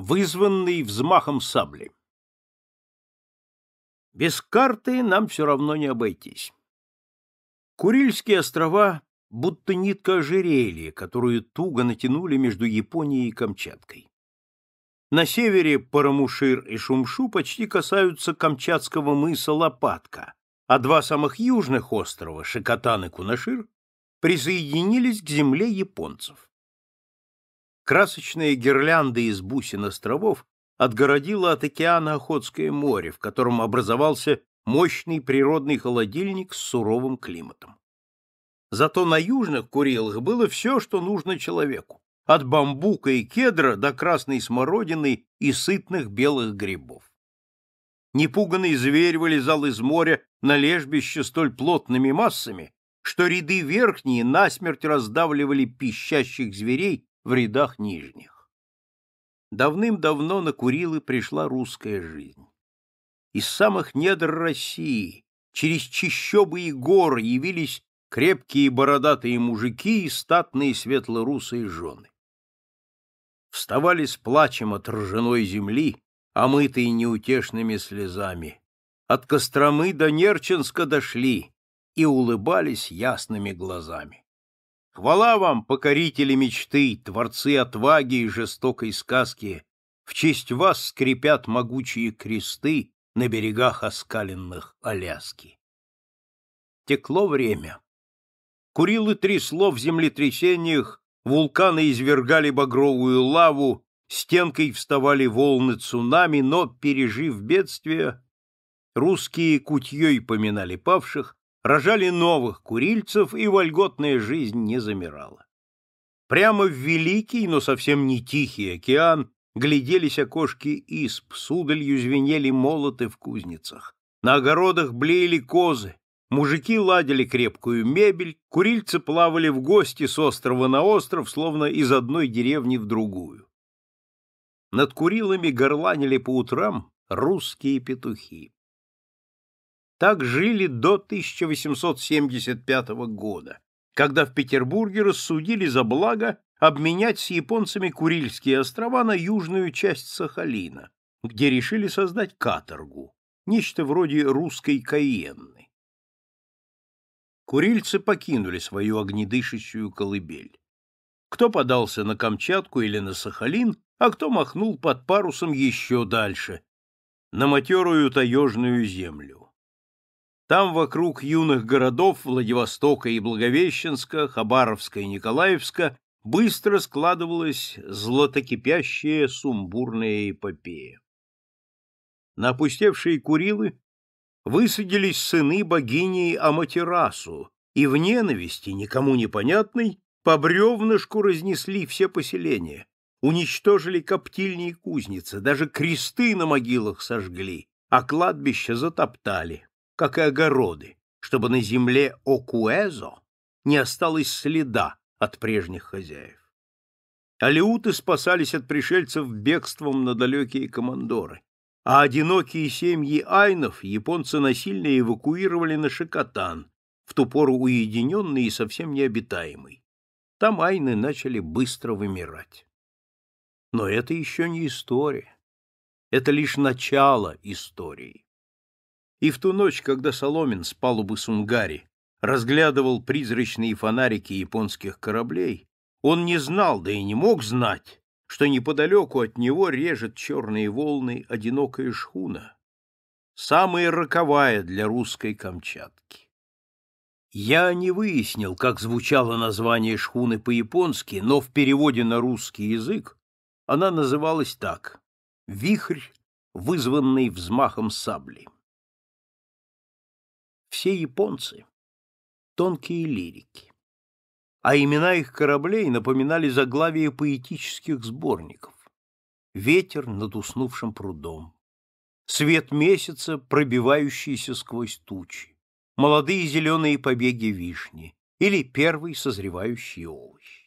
вызванный взмахом сабли. Без карты нам все равно не обойтись. Курильские острова будто нитка ожерелья, которую туго натянули между Японией и Камчаткой. На севере Парамушир и Шумшу почти касаются Камчатского мыса Лопатка, а два самых южных острова, Шикотан и Кунашир, присоединились к земле японцев. Красочные гирлянды из бусин островов отгородило от океана Охотское море, в котором образовался мощный природный холодильник с суровым климатом. Зато на южных Курилах было все, что нужно человеку, от бамбука и кедра до красной смородины и сытных белых грибов. Непуганный зверь вылезал из моря на лежбище столь плотными массами, что ряды верхние насмерть раздавливали пищащих зверей в рядах нижних. Давным-давно на Курилы пришла русская жизнь. Из самых недр России, через чищобы и горы явились крепкие бородатые мужики и статные светлорусые жены. Вставали с плачем от ржаной земли, омытые неутешными слезами. От Костромы до Нерчинска дошли и улыбались ясными глазами. Хвала вам, покорители мечты, творцы отваги и жестокой сказки! В честь вас скрипят могучие кресты на берегах оскаленных Аляски. Текло время. Курилы трясло в землетрясениях, вулканы извергали багровую лаву, стенкой вставали волны цунами, но, пережив бедствие, русские кутьей поминали павших, рожали новых курильцев, и вольготная жизнь не замирала. Прямо в великий, но совсем не тихий океан гляделись окошки исп, судалью звенели молоты в кузницах. На огородах блеяли козы, мужики ладили крепкую мебель, курильцы плавали в гости с острова на остров, словно из одной деревни в другую. Над Курилами горланили по утрам русские петухи. Так жили до 1875 года, когда в Петербурге рассудили за благо обменять с японцами Курильские острова на южную часть Сахалина, где решили создать каторгу, нечто вроде русской Каенны. Курильцы покинули свою огнедышащую колыбель. Кто подался на Камчатку или на Сахалин, а кто махнул под парусом еще дальше, на матерую таежную землю. Там вокруг юных городов Владивостока и Благовещенска, Хабаровска и Николаевска быстро складывалась златокипящая сумбурная эпопея. На опустевшие Курилы высадились сыны богини Аматерасу, и в ненависти, никому непонятной, по бревнышку разнесли все поселения, уничтожили коптильни и кузницы, даже кресты на могилах сожгли, а кладбище затоптали как и огороды, чтобы на земле Окуэзо не осталось следа от прежних хозяев. Алеуты спасались от пришельцев бегством на далекие командоры, а одинокие семьи айнов японцы насильно эвакуировали на Шикотан, в ту пору уединенный и совсем необитаемый. Там айны начали быстро вымирать. Но это еще не история. Это лишь начало истории. И в ту ночь, когда Соломин с палубы Сунгари разглядывал призрачные фонарики японских кораблей, он не знал, да и не мог знать, что неподалеку от него режет черные волны одинокая шхуна, самая роковая для русской Камчатки. Я не выяснил, как звучало название шхуны по-японски, но в переводе на русский язык она называлась так «Вихрь, вызванный взмахом сабли» все японцы. Тонкие лирики. А имена их кораблей напоминали заглавие поэтических сборников. Ветер над уснувшим прудом. Свет месяца, пробивающийся сквозь тучи. Молодые зеленые побеги вишни. Или первый созревающий овощ.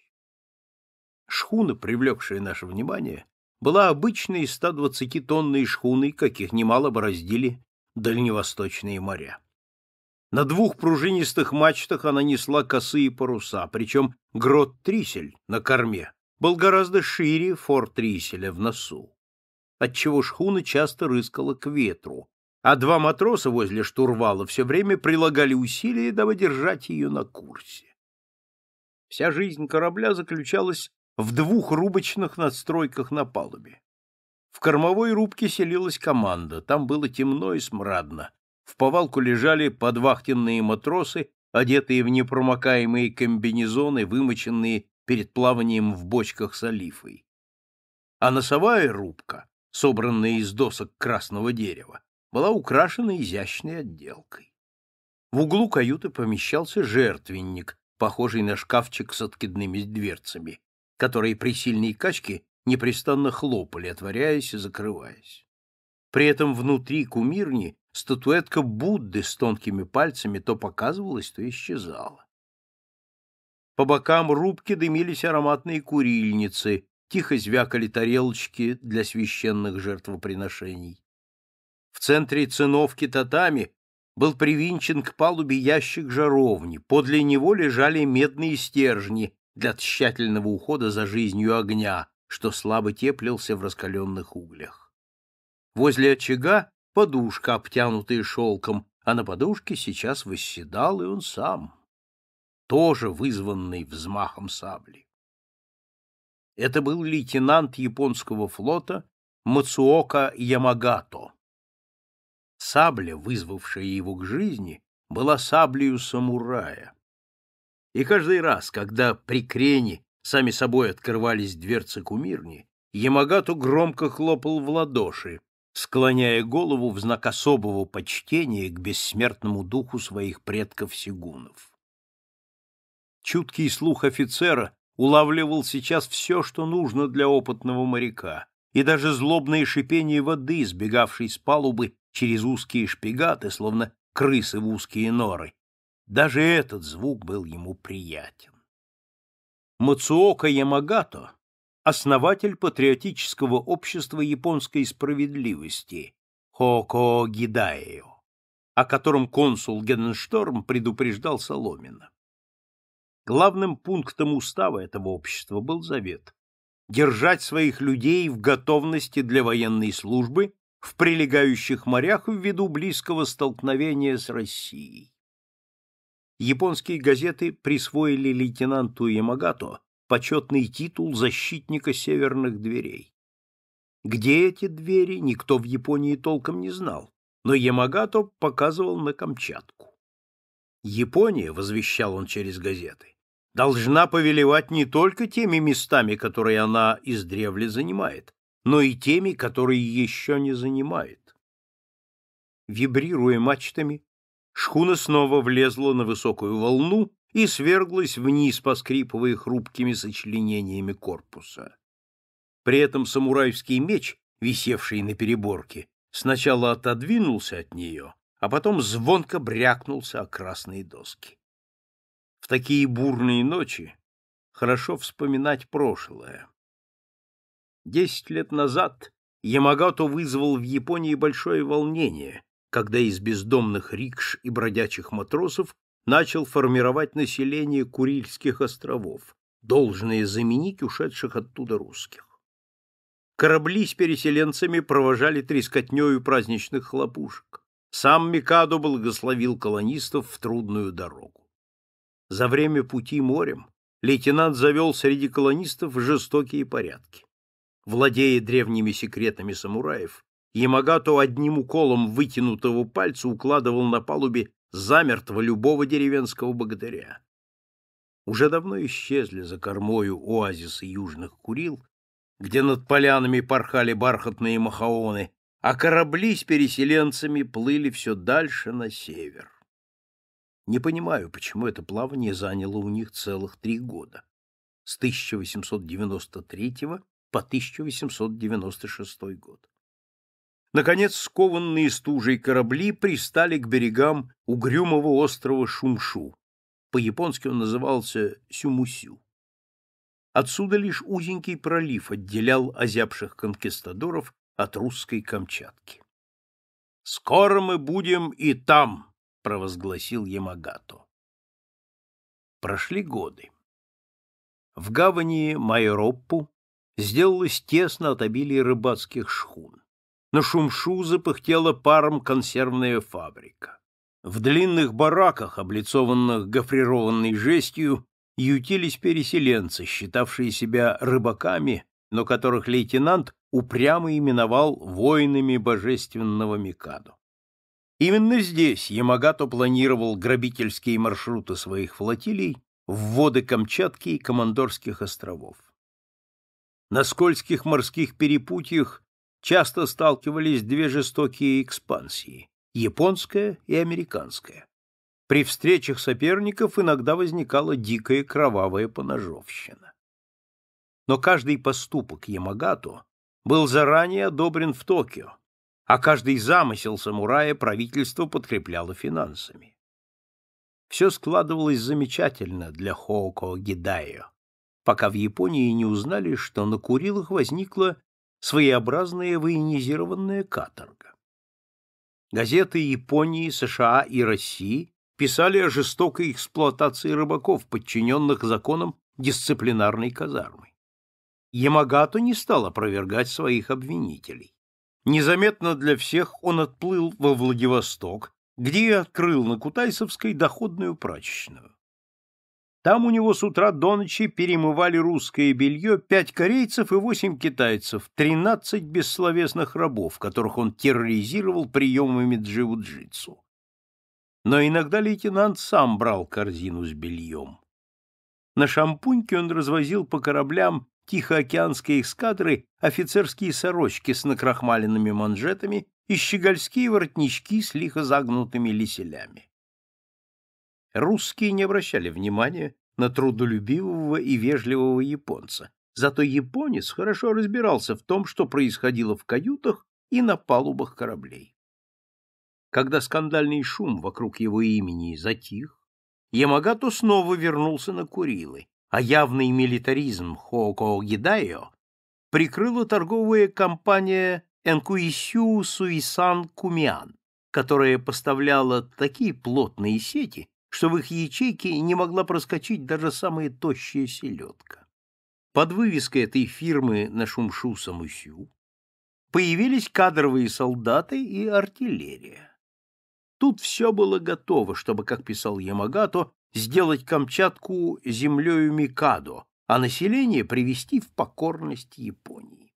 Шхуна, привлекшая наше внимание, была обычной 120-тонной шхуной, каких немало бороздили дальневосточные моря. На двух пружинистых мачтах она несла косые паруса, причем грот-трисель на корме был гораздо шире фор-триселя в носу, отчего шхуна часто рыскала к ветру, а два матроса возле штурвала все время прилагали усилия, дабы держать ее на курсе. Вся жизнь корабля заключалась в двух рубочных надстройках на палубе. В кормовой рубке селилась команда, там было темно и смрадно, в повалку лежали подвахтенные матросы, одетые в непромокаемые комбинезоны, вымоченные перед плаванием в бочках с олифой. А носовая рубка, собранная из досок красного дерева, была украшена изящной отделкой. В углу каюты помещался жертвенник, похожий на шкафчик с откидными дверцами, которые при сильной качке непрестанно хлопали, отворяясь и закрываясь. При этом внутри кумирни статуэтка Будды с тонкими пальцами то показывалась, то исчезала. По бокам рубки дымились ароматные курильницы, тихо звякали тарелочки для священных жертвоприношений. В центре циновки татами был привинчен к палубе ящик жаровни, подле него лежали медные стержни для тщательного ухода за жизнью огня, что слабо теплился в раскаленных углях. Возле очага подушка, обтянутая шелком, а на подушке сейчас восседал и он сам, тоже вызванный взмахом сабли. Это был лейтенант японского флота Мацуока Ямагато. Сабля, вызвавшая его к жизни, была саблею самурая. И каждый раз, когда при крене сами собой открывались дверцы кумирни, Ямагато громко хлопал в ладоши, склоняя голову в знак особого почтения к бессмертному духу своих предков-сигунов. Чуткий слух офицера улавливал сейчас все, что нужно для опытного моряка, и даже злобное шипение воды, сбегавшей с палубы через узкие шпигаты, словно крысы в узкие норы, даже этот звук был ему приятен. Мацуока Ямагато, основатель патриотического общества японской справедливости Хоко Гидаео, о котором консул Геншторм предупреждал Соломина. Главным пунктом устава этого общества был завет держать своих людей в готовности для военной службы в прилегающих морях ввиду близкого столкновения с Россией. Японские газеты присвоили лейтенанту Ямагато почетный титул защитника северных дверей. Где эти двери, никто в Японии толком не знал, но Ямагато показывал на Камчатку. Япония, возвещал он через газеты, должна повелевать не только теми местами, которые она издревле занимает, но и теми, которые еще не занимает. Вибрируя мачтами, шхуна снова влезла на высокую волну и сверглась вниз, поскрипывая хрупкими сочленениями корпуса. При этом самурайский меч, висевший на переборке, сначала отодвинулся от нее, а потом звонко брякнулся о красные доски. В такие бурные ночи хорошо вспоминать прошлое. Десять лет назад Ямагато вызвал в Японии большое волнение, когда из бездомных рикш и бродячих матросов начал формировать население Курильских островов, должное заменить ушедших оттуда русских. Корабли с переселенцами провожали трескотнёю праздничных хлопушек. Сам Микадо благословил колонистов в трудную дорогу. За время пути морем лейтенант завел среди колонистов жестокие порядки. Владея древними секретами самураев, Ямагато одним уколом вытянутого пальца укладывал на палубе замертво любого деревенского богатыря. Уже давно исчезли за кормою оазисы южных Курил, где над полянами порхали бархатные махаоны, а корабли с переселенцами плыли все дальше на север. Не понимаю, почему это плавание заняло у них целых три года, с 1893 по 1896 год. Наконец, скованные стужей корабли пристали к берегам угрюмого острова Шумшу. По-японски он назывался Сюмусю. Отсюда лишь узенький пролив отделял озябших конкистадоров от русской Камчатки. «Скоро мы будем и там!» — провозгласил Ямагато. Прошли годы. В гавани Майороппу сделалось тесно от обилия рыбацких шхун. На шумшу запыхтела паром консервная фабрика. В длинных бараках, облицованных гофрированной жестью, ютились переселенцы, считавшие себя рыбаками, но которых лейтенант упрямо именовал воинами божественного Микадо. Именно здесь Ямагато планировал грабительские маршруты своих флотилий в воды Камчатки и Командорских островов. На скользких морских перепутьях часто сталкивались две жестокие экспансии – японская и американская. При встречах соперников иногда возникала дикая кровавая поножовщина. Но каждый поступок Ямагато был заранее одобрен в Токио, а каждый замысел самурая правительство подкрепляло финансами. Все складывалось замечательно для Хоуко Гидайо, пока в Японии не узнали, что на Курилах возникла своеобразная военизированная каторга. Газеты Японии, США и России писали о жестокой эксплуатации рыбаков, подчиненных законам дисциплинарной казармы. Ямагато не стал опровергать своих обвинителей. Незаметно для всех он отплыл во Владивосток, где и открыл на Кутайсовской доходную прачечную. Там у него с утра до ночи перемывали русское белье пять корейцев и восемь китайцев, тринадцать бессловесных рабов, которых он терроризировал приемами джиу-джитсу. Но иногда лейтенант сам брал корзину с бельем. На шампуньке он развозил по кораблям Тихоокеанской эскадры офицерские сорочки с накрахмаленными манжетами и щегольские воротнички с лихо загнутыми лиселями. Русские не обращали внимания на трудолюбивого и вежливого японца. Зато японец хорошо разбирался в том, что происходило в каютах и на палубах кораблей. Когда скандальный шум вокруг его имени затих, Ямагато снова вернулся на Курилы, а явный милитаризм Хоко Гидайо прикрыла торговая компания Энкуисю Суисан Кумиан, которая поставляла такие плотные сети, что в их ячейке не могла проскочить даже самая тощая селедка. Под вывеской этой фирмы на шумшу самусю появились кадровые солдаты и артиллерия. Тут все было готово, чтобы, как писал Ямагато, сделать Камчатку землею Микадо, а население привести в покорность Японии.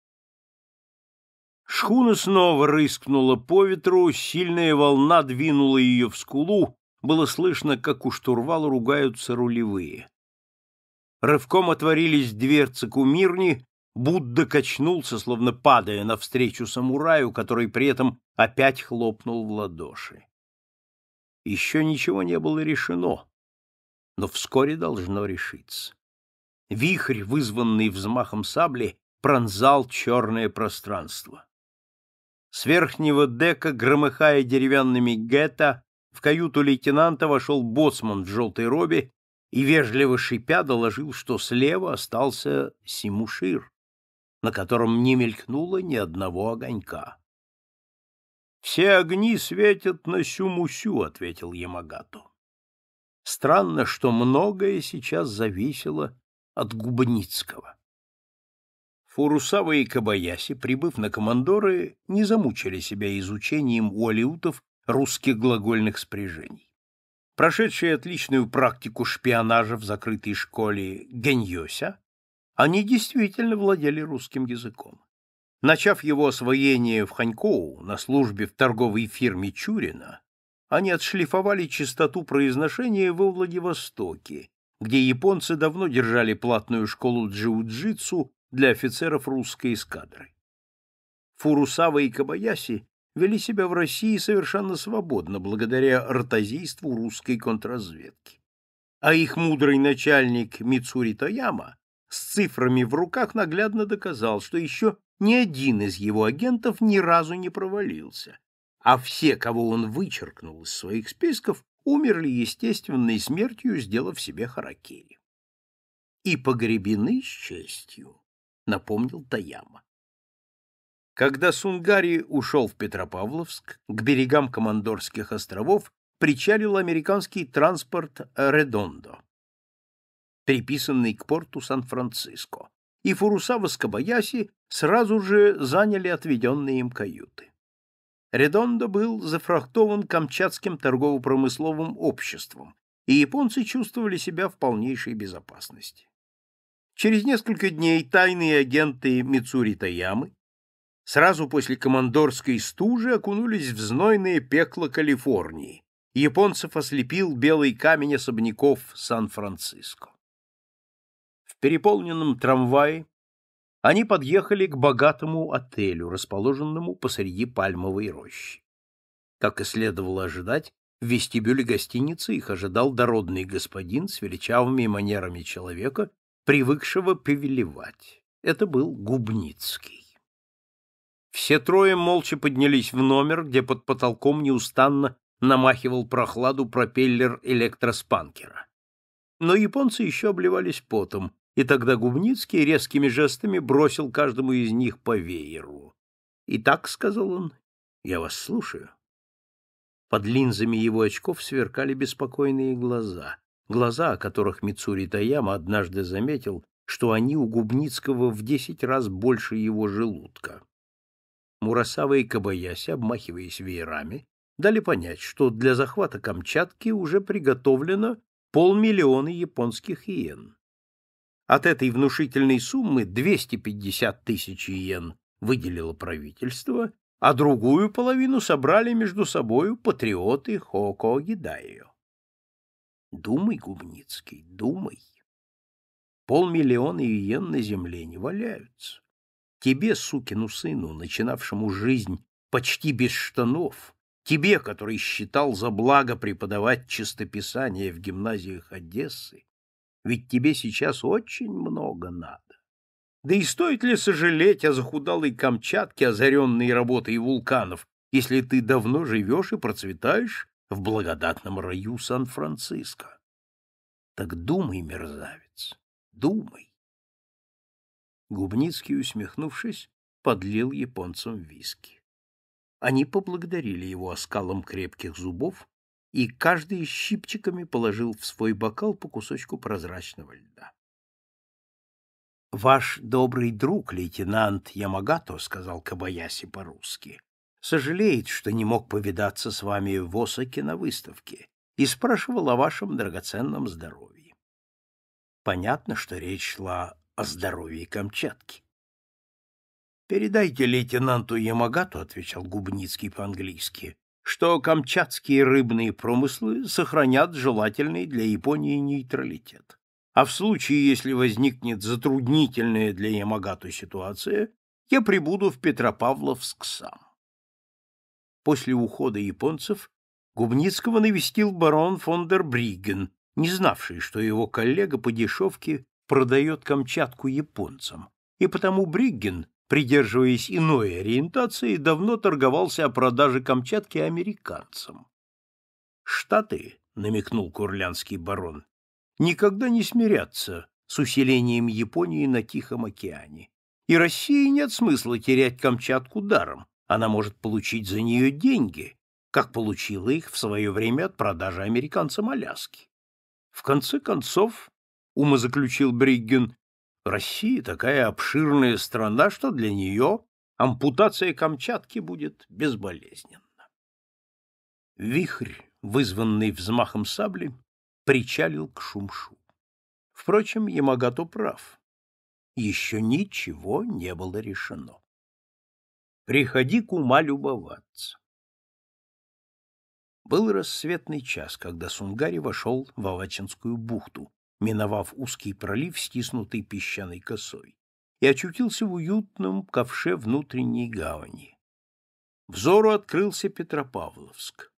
Шхуна снова рыскнула по ветру, сильная волна двинула ее в скулу, было слышно, как у штурвала ругаются рулевые. Рывком отворились дверцы кумирни, Будда качнулся, словно падая навстречу самураю, который при этом опять хлопнул в ладоши. Еще ничего не было решено, но вскоре должно решиться. Вихрь, вызванный взмахом сабли, пронзал черное пространство. С верхнего дека, громыхая деревянными гетто, в каюту лейтенанта вошел боцман в желтой робе и, вежливо шипя, доложил, что слева остался Симушир, на котором не мелькнуло ни одного огонька. «Все огни светят на Сюмусю», — ответил Ямагато. Странно, что многое сейчас зависело от Губницкого. Фурусава и Кабаяси, прибыв на командоры, не замучили себя изучением у алиутов русских глагольных спряжений. Прошедшие отличную практику шпионажа в закрытой школе Геньося, они действительно владели русским языком. Начав его освоение в Ханькоу на службе в торговой фирме Чурина, они отшлифовали чистоту произношения во Владивостоке, где японцы давно держали платную школу джиу-джитсу для офицеров русской эскадры. Фурусава и Кабаяси вели себя в России совершенно свободно благодаря ротозейству русской контрразведки. А их мудрый начальник Мицури Тояма с цифрами в руках наглядно доказал, что еще ни один из его агентов ни разу не провалился, а все, кого он вычеркнул из своих списков, умерли естественной смертью, сделав себе харакири. И погребены с честью, напомнил Таяма. Когда Сунгари ушел в Петропавловск, к берегам Командорских островов причалил американский транспорт «Редондо», приписанный к порту Сан-Франциско, и Фурусава с сразу же заняли отведенные им каюты. «Редондо» был зафрахтован Камчатским торгово-промысловым обществом, и японцы чувствовали себя в полнейшей безопасности. Через несколько дней тайные агенты Мицури Таямы Сразу после командорской стужи окунулись в знойное пекло Калифорнии. Японцев ослепил белый камень особняков Сан-Франциско. В переполненном трамвае они подъехали к богатому отелю, расположенному посреди пальмовой рощи. Как и следовало ожидать, в вестибюле гостиницы их ожидал дородный господин с величавыми манерами человека, привыкшего повелевать. Это был Губницкий. Все трое молча поднялись в номер, где под потолком неустанно намахивал прохладу пропеллер электроспанкера. Но японцы еще обливались потом, и тогда Губницкий резкими жестами бросил каждому из них по вееру. «Итак», — сказал он, — «я вас слушаю». Под линзами его очков сверкали беспокойные глаза, глаза, о которых Мицури Таяма однажды заметил, что они у Губницкого в десять раз больше его желудка. Мурасава и Кабаяси, обмахиваясь веерами, дали понять, что для захвата Камчатки уже приготовлено полмиллиона японских иен. От этой внушительной суммы 250 тысяч иен выделило правительство, а другую половину собрали между собою патриоты Хоко Гидайо. Думай, Губницкий, думай. Полмиллиона иен на земле не валяются. Тебе, сукину сыну, начинавшему жизнь почти без штанов, тебе, который считал за благо преподавать чистописание в гимназиях Одессы, ведь тебе сейчас очень много надо. Да и стоит ли сожалеть о захудалой Камчатке, озаренной работой вулканов, если ты давно живешь и процветаешь в благодатном раю Сан-Франциско? Так думай, мерзавец, думай. Губницкий, усмехнувшись, подлил японцам виски. Они поблагодарили его оскалом крепких зубов, и каждый щипчиками положил в свой бокал по кусочку прозрачного льда. «Ваш добрый друг, лейтенант Ямагато, — сказал Кабаяси по-русски, — сожалеет, что не мог повидаться с вами в Осаке на выставке и спрашивал о вашем драгоценном здоровье. Понятно, что речь шла о здоровье Камчатки. «Передайте лейтенанту Ямагату», — отвечал Губницкий по-английски, «что камчатские рыбные промыслы сохранят желательный для Японии нейтралитет. А в случае, если возникнет затруднительная для Ямагату ситуация, я прибуду в Петропавловск сам». После ухода японцев Губницкого навестил барон фон дер Бриген, не знавший, что его коллега по дешевке продает Камчатку японцам, и потому Бриггин, придерживаясь иной ориентации, давно торговался о продаже Камчатки американцам. «Штаты», — намекнул курлянский барон, — «никогда не смирятся с усилением Японии на Тихом океане. И России нет смысла терять Камчатку даром, она может получить за нее деньги, как получила их в свое время от продажи американцам Аляски. В конце концов, — умозаключил Бриггин: — «Россия такая обширная страна, что для нее ампутация Камчатки будет безболезненна». Вихрь, вызванный взмахом сабли, причалил к Шумшу. Впрочем, Ямагато прав. Еще ничего не было решено. «Приходи к ума любоваться». Был рассветный час, когда Сунгари вошел в Авачинскую бухту, миновав узкий пролив, стиснутый песчаной косой, и очутился в уютном ковше внутренней гавани. Взору открылся Петропавловск.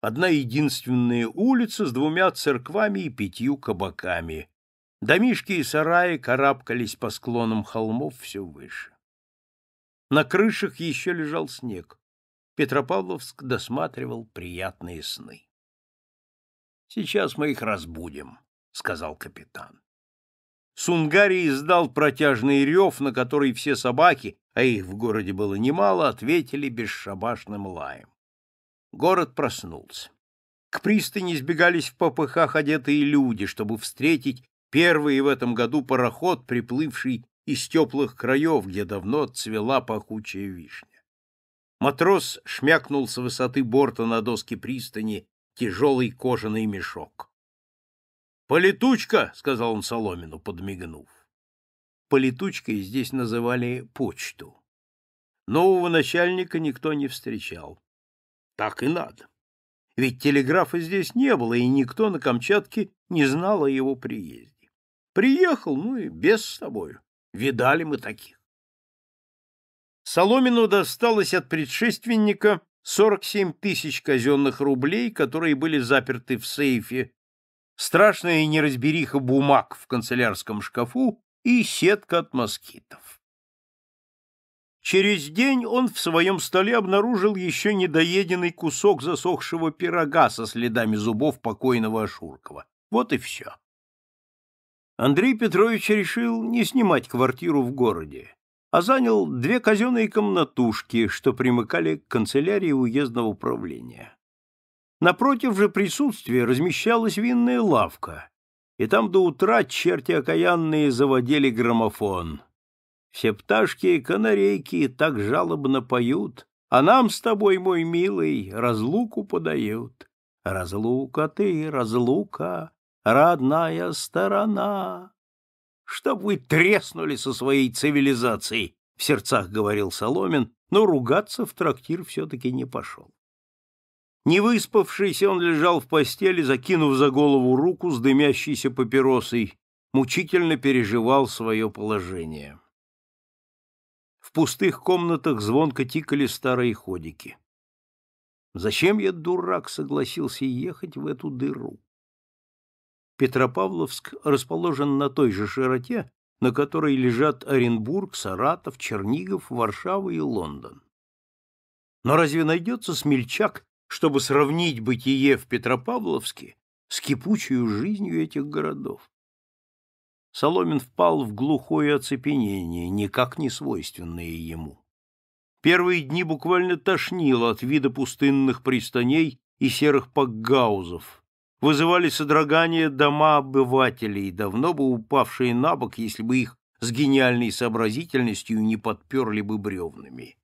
Одна единственная улица с двумя церквами и пятью кабаками. Домишки и сараи карабкались по склонам холмов все выше. На крышах еще лежал снег. Петропавловск досматривал приятные сны. «Сейчас мы их разбудим», — сказал капитан. Сунгари издал протяжный рев, на который все собаки, а их в городе было немало, ответили бесшабашным лаем. Город проснулся. К пристани сбегались в попыхах одетые люди, чтобы встретить первый в этом году пароход, приплывший из теплых краев, где давно цвела пахучая вишня. Матрос шмякнул с высоты борта на доске пристани тяжелый кожаный мешок. «Полетучка!» — сказал он Соломину, подмигнув. Полетучкой здесь называли почту. Нового начальника никто не встречал. Так и надо. Ведь телеграфа здесь не было, и никто на Камчатке не знал о его приезде. Приехал, ну и без с тобою. Видали мы таких. Соломину досталось от предшественника 47 тысяч казенных рублей, которые были заперты в сейфе страшная неразбериха бумаг в канцелярском шкафу и сетка от москитов. Через день он в своем столе обнаружил еще недоеденный кусок засохшего пирога со следами зубов покойного Ашуркова. Вот и все. Андрей Петрович решил не снимать квартиру в городе, а занял две казенные комнатушки, что примыкали к канцелярии уездного управления. Напротив же присутствия размещалась винная лавка, и там до утра черти окаянные заводили граммофон. Все пташки и канарейки так жалобно поют, а нам с тобой, мой милый, разлуку подают. Разлука ты, разлука, родная сторона. Чтоб вы треснули со своей цивилизацией, — в сердцах говорил Соломин, но ругаться в трактир все-таки не пошел. Не выспавшийся, он лежал в постели, закинув за голову руку с дымящейся папиросой, мучительно переживал свое положение. В пустых комнатах звонко тикали старые ходики. Зачем я, дурак, согласился ехать в эту дыру? Петропавловск расположен на той же широте, на которой лежат Оренбург, Саратов, Чернигов, Варшава и Лондон. Но разве найдется смельчак, чтобы сравнить бытие в Петропавловске с кипучей жизнью этих городов. Соломин впал в глухое оцепенение, никак не свойственное ему. Первые дни буквально тошнило от вида пустынных пристаней и серых пакгаузов, вызывали содрогание дома обывателей, давно бы упавшие на бок, если бы их с гениальной сообразительностью не подперли бы бревнами.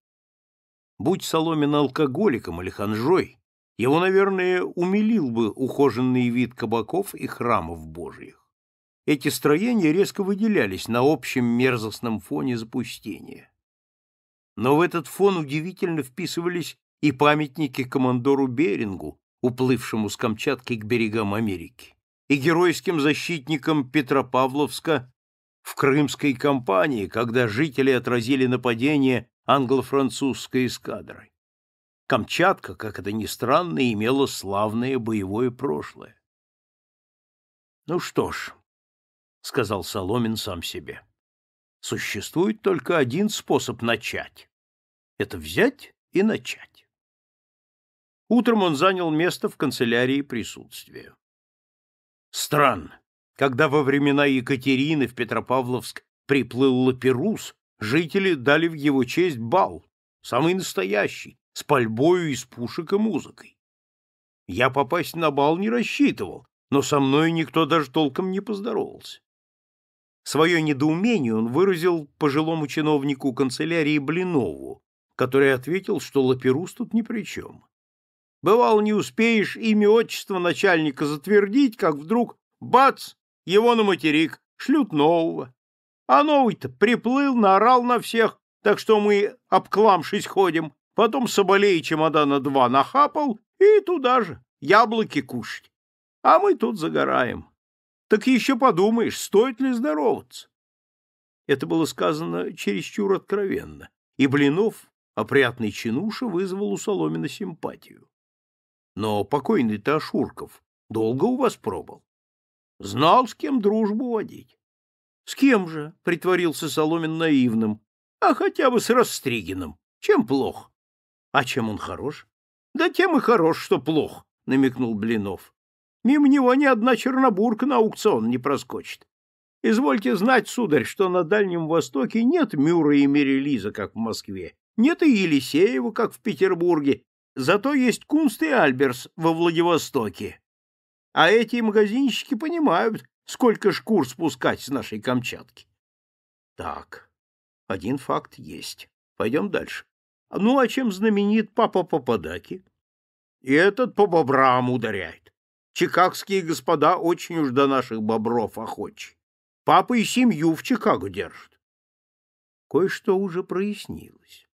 Будь Соломин алкоголиком или ханжой, его, наверное, умилил бы ухоженный вид кабаков и храмов божьих. Эти строения резко выделялись на общем мерзостном фоне запустения. Но в этот фон удивительно вписывались и памятники командору Берингу, уплывшему с Камчатки к берегам Америки, и геройским защитникам Петропавловска в Крымской кампании, когда жители отразили нападение англо-французской эскадрой. Камчатка, как это ни странно, имела славное боевое прошлое. «Ну что ж», — сказал Соломин сам себе, — «существует только один способ начать. Это взять и начать». Утром он занял место в канцелярии присутствия. Странно, когда во времена Екатерины в Петропавловск приплыл Лаперус, жители дали в его честь бал, самый настоящий, с пальбою из пушек и музыкой. Я попасть на бал не рассчитывал, но со мной никто даже толком не поздоровался. Свое недоумение он выразил пожилому чиновнику канцелярии Блинову, который ответил, что Лаперус тут ни при чем. Бывало, не успеешь имя отчество начальника затвердить, как вдруг, бац, его на материк, шлют нового. А новый-то приплыл, наорал на всех, так что мы, обкламшись, ходим. Потом соболей чемодана два нахапал и туда же яблоки кушать. А мы тут загораем. Так еще подумаешь, стоит ли здороваться. Это было сказано чересчур откровенно, и Блинов, опрятный чинуша, вызвал у Соломина симпатию. Но покойный-то Ашурков долго у вас пробыл? Знал, с кем дружбу водить. С кем же? — притворился Соломин наивным. — А хотя бы с Растригиным. Чем плох? — А чем он хорош? — Да тем и хорош, что плох, — намекнул Блинов. — Мимо него ни одна чернобурка на аукцион не проскочит. Извольте знать, сударь, что на Дальнем Востоке нет Мюра и Мерелиза, как в Москве, нет и Елисеева, как в Петербурге, зато есть Кунст и Альберс во Владивостоке. А эти магазинщики понимают, Сколько шкур спускать с нашей Камчатки? Так, один факт есть. Пойдем дальше. Ну, а чем знаменит папа Пападаки? И этот по бобрам ударяет. Чикагские господа очень уж до наших бобров охочи. Папа и семью в Чикаго держит. Кое-что уже прояснилось.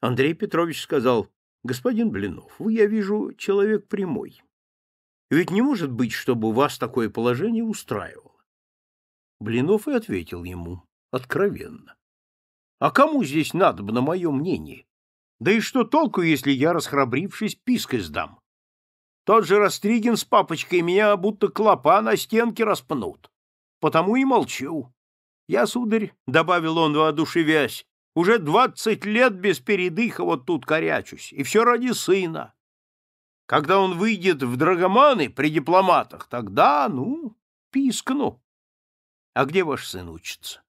Андрей Петрович сказал, господин Блинов, вы, я вижу, человек прямой. Ведь не может быть, чтобы вас такое положение устраивало. Блинов и ответил ему откровенно. А кому здесь надо бы на мое мнение? Да и что толку, если я, расхрабрившись, писк издам? Тот же Растригин с папочкой меня будто клопа на стенке распнут. Потому и молчу. Я, сударь, — добавил он, воодушевясь, — уже двадцать лет без передыха вот тут корячусь, и все ради сына. Когда он выйдет в драгоманы при дипломатах, тогда, ну, пискну. А где ваш сын учится?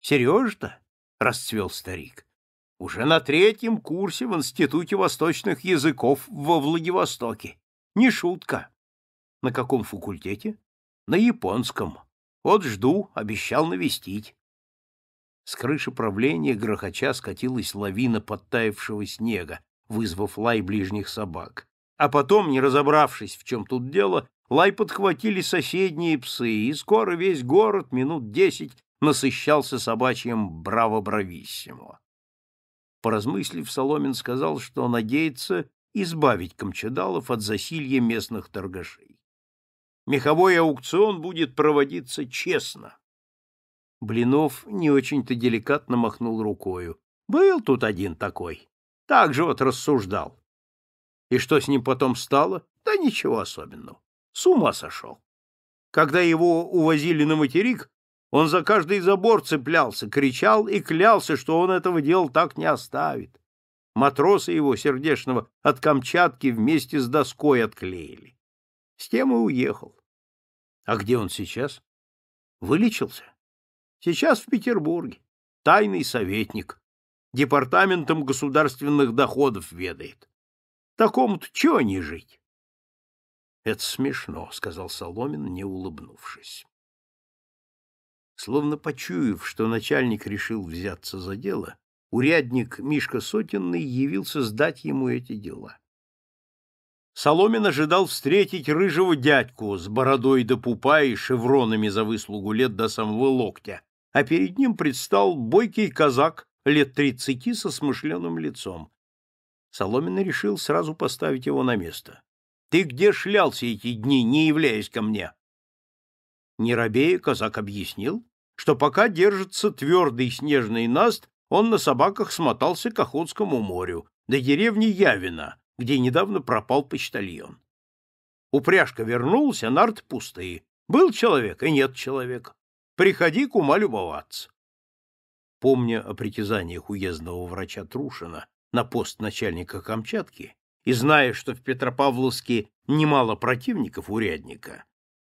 Сережа-то? Расцвел старик. Уже на третьем курсе в Институте восточных языков во Владивостоке. Не шутка. На каком факультете? На японском. Вот жду, обещал навестить. С крыши правления грохоча скатилась лавина подтаявшего снега, вызвав лай ближних собак. А потом, не разобравшись, в чем тут дело, лай подхватили соседние псы, и скоро весь город минут десять насыщался собачьим браво-брависсимо. Поразмыслив, Соломин сказал, что надеется избавить камчадалов от засилья местных торгашей. Меховой аукцион будет проводиться честно. Блинов не очень-то деликатно махнул рукою. Был тут один такой. Так же вот рассуждал. И что с ним потом стало? Да ничего особенного. С ума сошел. Когда его увозили на материк, он за каждый забор цеплялся, кричал и клялся, что он этого дела так не оставит. Матросы его сердечного от Камчатки вместе с доской отклеили. С тем и уехал. А где он сейчас? Вылечился? Сейчас в Петербурге. Тайный советник. Департаментом государственных доходов ведает. Такому-то чего не жить? — Это смешно, — сказал Соломин, не улыбнувшись. Словно почуяв, что начальник решил взяться за дело, урядник Мишка Сотинный явился сдать ему эти дела. Соломин ожидал встретить рыжего дядьку с бородой до пупа и шевронами за выслугу лет до самого локтя, а перед ним предстал бойкий казак лет тридцати со смышленым лицом. Соломин решил сразу поставить его на место. «Ты где шлялся эти дни, не являясь ко мне?» Не робея, казак объяснил, что пока держится твердый снежный наст, он на собаках смотался к Охотскому морю, до деревни Явина, где недавно пропал почтальон. Упряжка вернулась, а Нарт пустые. Был человек и нет человека. Приходи к ума любоваться. Помня о притязаниях уездного врача Трушина на пост начальника Камчатки и зная, что в Петропавловске немало противников урядника,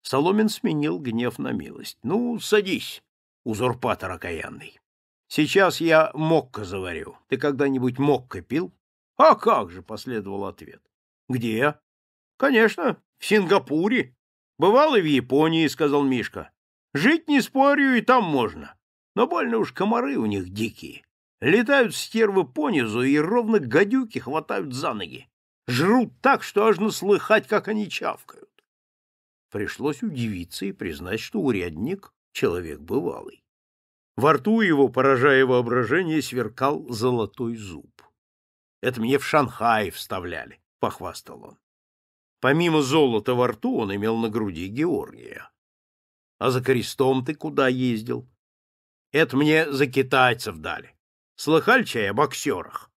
Соломин сменил гнев на милость. «Ну, садись, узурпатор окаянный. Сейчас я мокко заварю. Ты когда-нибудь мокко пил?» «А как же!» — последовал ответ. «Где?» «Конечно, в Сингапуре. Бывал и в Японии», — сказал Мишка. «Жить не спорю, и там можно. Но больно уж комары у них дикие. Летают стервы понизу и ровно гадюки хватают за ноги. Жрут так, что аж слыхать, как они чавкают. Пришлось удивиться и признать, что урядник — человек бывалый. Во рту его, поражая воображение, сверкал золотой зуб. «Это мне в Шанхае вставляли», — похвастал он. Помимо золота во рту он имел на груди Георгия. — А за крестом ты куда ездил? — Это мне за китайцев дали. Слыхали чай о боксерах?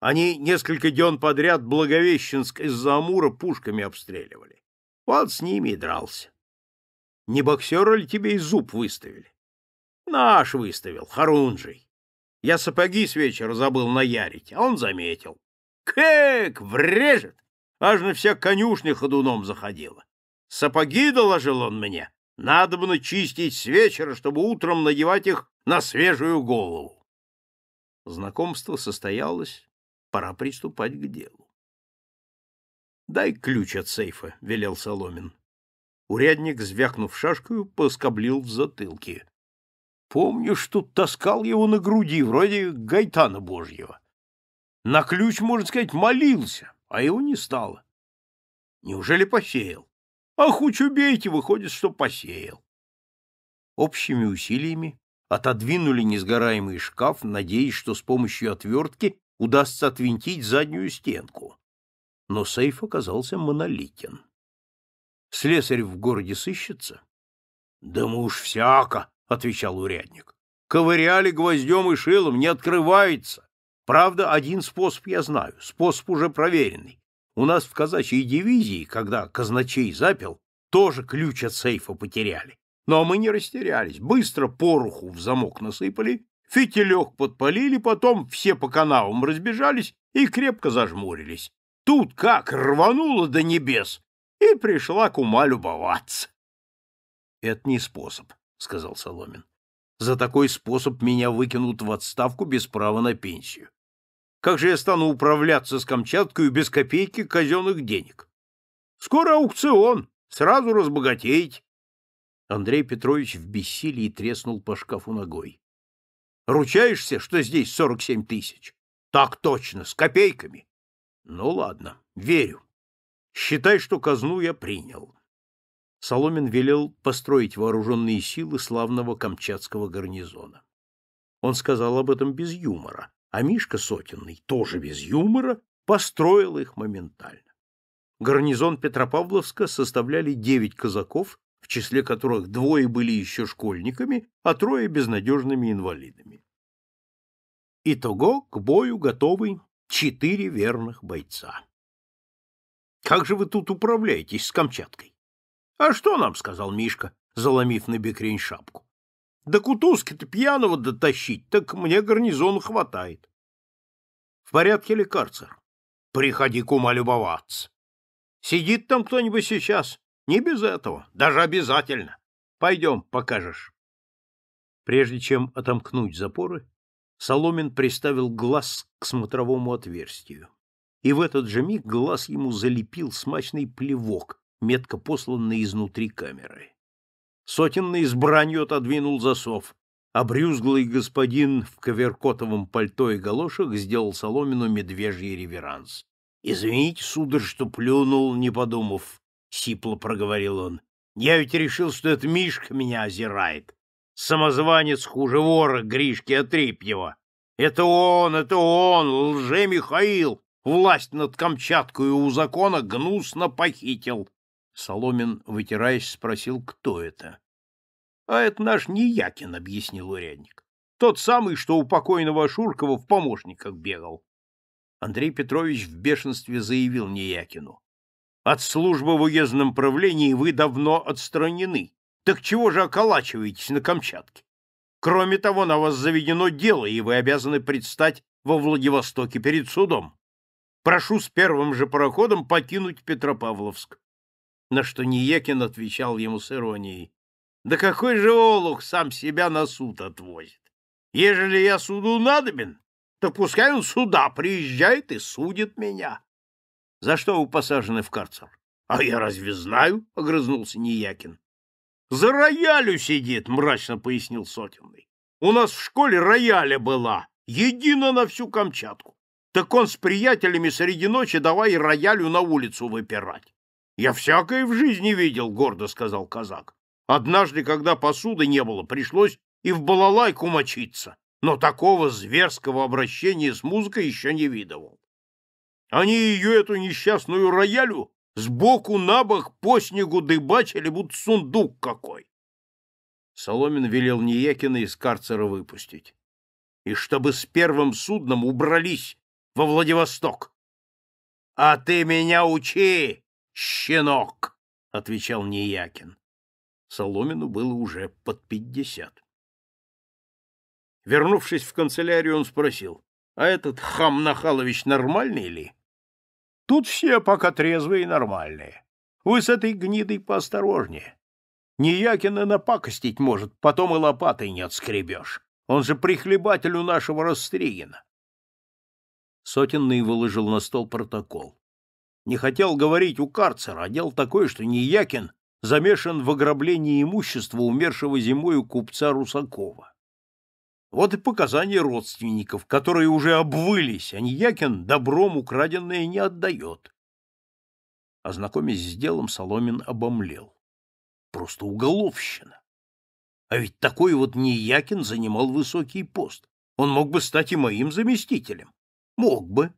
Они несколько дён подряд Благовещенск из-за Амура пушками обстреливали. Вот с ними и дрался. Не боксера ли тебе и зуб выставили? Наш выставил, Харунжий. Я сапоги с вечера забыл наярить, а он заметил. Кэк, врежет! Аж на вся конюшня ходуном заходила. Сапоги, доложил он мне, надо бы начистить с вечера, чтобы утром надевать их на свежую голову. Знакомство состоялось, пора приступать к делу. «Дай ключ от сейфа», — велел Соломин. Урядник, звякнув шашкою, поскоблил в затылке. «Помню, что таскал его на груди, вроде гайтана божьего. На ключ, можно сказать, молился, а его не стало. Неужели посеял? Ах, учубейте, выходит, что посеял». Общими усилиями отодвинули несгораемый шкаф, надеясь, что с помощью отвертки удастся отвинтить заднюю стенку. Но сейф оказался монолитен. Слесарь в городе сыщется? — Да мы уж всяко, — отвечал урядник. — Ковыряли гвоздем и шилом, не открывается. Правда, один способ я знаю, способ уже проверенный. У нас в казачьей дивизии, когда казначей запил, тоже ключ от сейфа потеряли. Но мы не растерялись, быстро пороху в замок насыпали, фитилек подпалили, потом все по канавам разбежались и крепко зажмурились. Тут как рвануло до небес, и пришла к ума любоваться. — Это не способ, — сказал Соломин. — За такой способ меня выкинут в отставку без права на пенсию. Как же я стану управляться с Камчаткой без копейки казенных денег? Скоро аукцион, сразу разбогатеть, Андрей Петрович в бессилии треснул по шкафу ногой. «Ручаешься, что здесь сорок семь тысяч?» «Так точно, с копейками». «Ну ладно, верю. Считай, что казну я принял». Соломин велел построить вооруженные силы славного камчатского гарнизона. Он сказал об этом без юмора, а Мишка Сотенный, тоже без юмора, построил их моментально. Гарнизон Петропавловска составляли девять казаков в числе которых двое были еще школьниками, а трое безнадежными инвалидами. Итого к бою готовы четыре верных бойца. Как же вы тут управляетесь с Камчаткой? А что нам, сказал Мишка, заломив на бекрень шапку. Да кутузки-то пьяного дотащить, так мне гарнизон хватает. В порядке ли карцер? Приходи, кума, любоваться. Сидит там кто-нибудь сейчас? Не без этого, даже обязательно. Пойдем, покажешь. Прежде чем отомкнуть запоры, Соломин приставил глаз к смотровому отверстию. И в этот же миг глаз ему залепил смачный плевок, метко посланный изнутри камеры. Сотенный с бранью отодвинул засов. а брюзглый господин в коверкотовом пальто и галошах сделал Соломину медвежий реверанс. — Извините, сударь, что плюнул, не подумав. — сипло проговорил он. «Я ведь решил, что это Мишка меня озирает. Самозванец хуже вора Гришки Отрепьева. Это он, это он, лже-Михаил, власть над Камчаткой у закона гнусно похитил». Соломин, вытираясь, спросил, кто это. «А это наш Ниякин», — объяснил урядник. «Тот самый, что у покойного Шуркова в помощниках бегал». Андрей Петрович в бешенстве заявил Ниякину. От службы в уездном правлении вы давно отстранены. Так чего же околачиваетесь на Камчатке? Кроме того, на вас заведено дело, и вы обязаны предстать во Владивостоке перед судом. Прошу с первым же пароходом покинуть Петропавловск. На что Ниекин отвечал ему с иронией. Да какой же олух сам себя на суд отвозит? Ежели я суду надобен, то пускай он сюда приезжает и судит меня. За что вы посажены в карцер? — А я разве знаю? — огрызнулся Ниякин. За роялю сидит, — мрачно пояснил Сотенный. — У нас в школе рояля была, едина на всю Камчатку. Так он с приятелями среди ночи давай роялю на улицу выпирать. — Я всякое в жизни видел, — гордо сказал казак. Однажды, когда посуды не было, пришлось и в балалайку мочиться, но такого зверского обращения с музыкой еще не видывал. Они ее, эту несчастную роялю, сбоку на бок по снегу дыбачили, будто сундук какой. Соломин велел Ниякина из карцера выпустить. И чтобы с первым судном убрались во Владивосток. — А ты меня учи, щенок! — отвечал Ниякин. Соломину было уже под пятьдесят. Вернувшись в канцелярию, он спросил, — А этот хам Нахалович нормальный ли? — Тут все пока трезвые и нормальные. Вы с этой гнидой поосторожнее. Неякина напакостить может, потом и лопатой не отскребешь. Он же прихлебатель у нашего Растригина. Сотенный выложил на стол протокол. Не хотел говорить у карцера, а дел такое, что Неякин замешан в ограблении имущества умершего зимой у купца Русакова. Вот и показания родственников, которые уже обвылись, а Ниякин добром украденное не отдает. Ознакомясь с делом, Соломин обомлел. Просто уголовщина. А ведь такой вот Ниякин занимал высокий пост. Он мог бы стать и моим заместителем. Мог бы.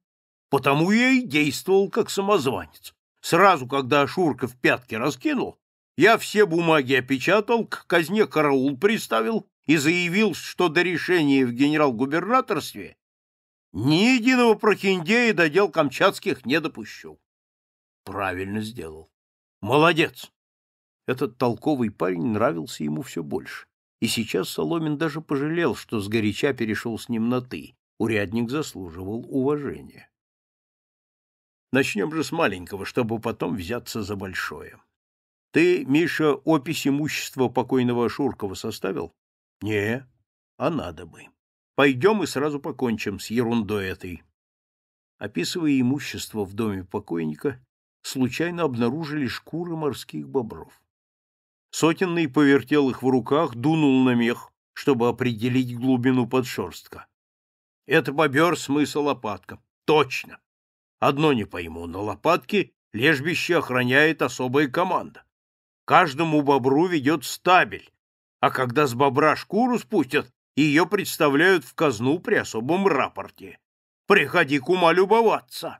Потому я и действовал как самозванец. Сразу, когда Шурка в пятки раскинул, я все бумаги опечатал, к казне караул приставил и заявил, что до решения в генерал-губернаторстве ни единого прохиндея до дел камчатских не допущу. Правильно сделал. Молодец! Этот толковый парень нравился ему все больше. И сейчас Соломин даже пожалел, что сгоряча перешел с ним на «ты». Урядник заслуживал уважения. Начнем же с маленького, чтобы потом взяться за большое. Ты, Миша, опись имущества покойного Шуркова составил? — Не, а надо бы. Пойдем и сразу покончим с ерундой этой. Описывая имущество в доме покойника, случайно обнаружили шкуры морских бобров. Сотенный повертел их в руках, дунул на мех, чтобы определить глубину подшерстка. Это бобер смысл лопатка. Точно. Одно не пойму, на лопатке лежбище охраняет особая команда. Каждому бобру ведет стабель, а когда с бобра шкуру спустят, ее представляют в казну при особом рапорте. Приходи к ума любоваться.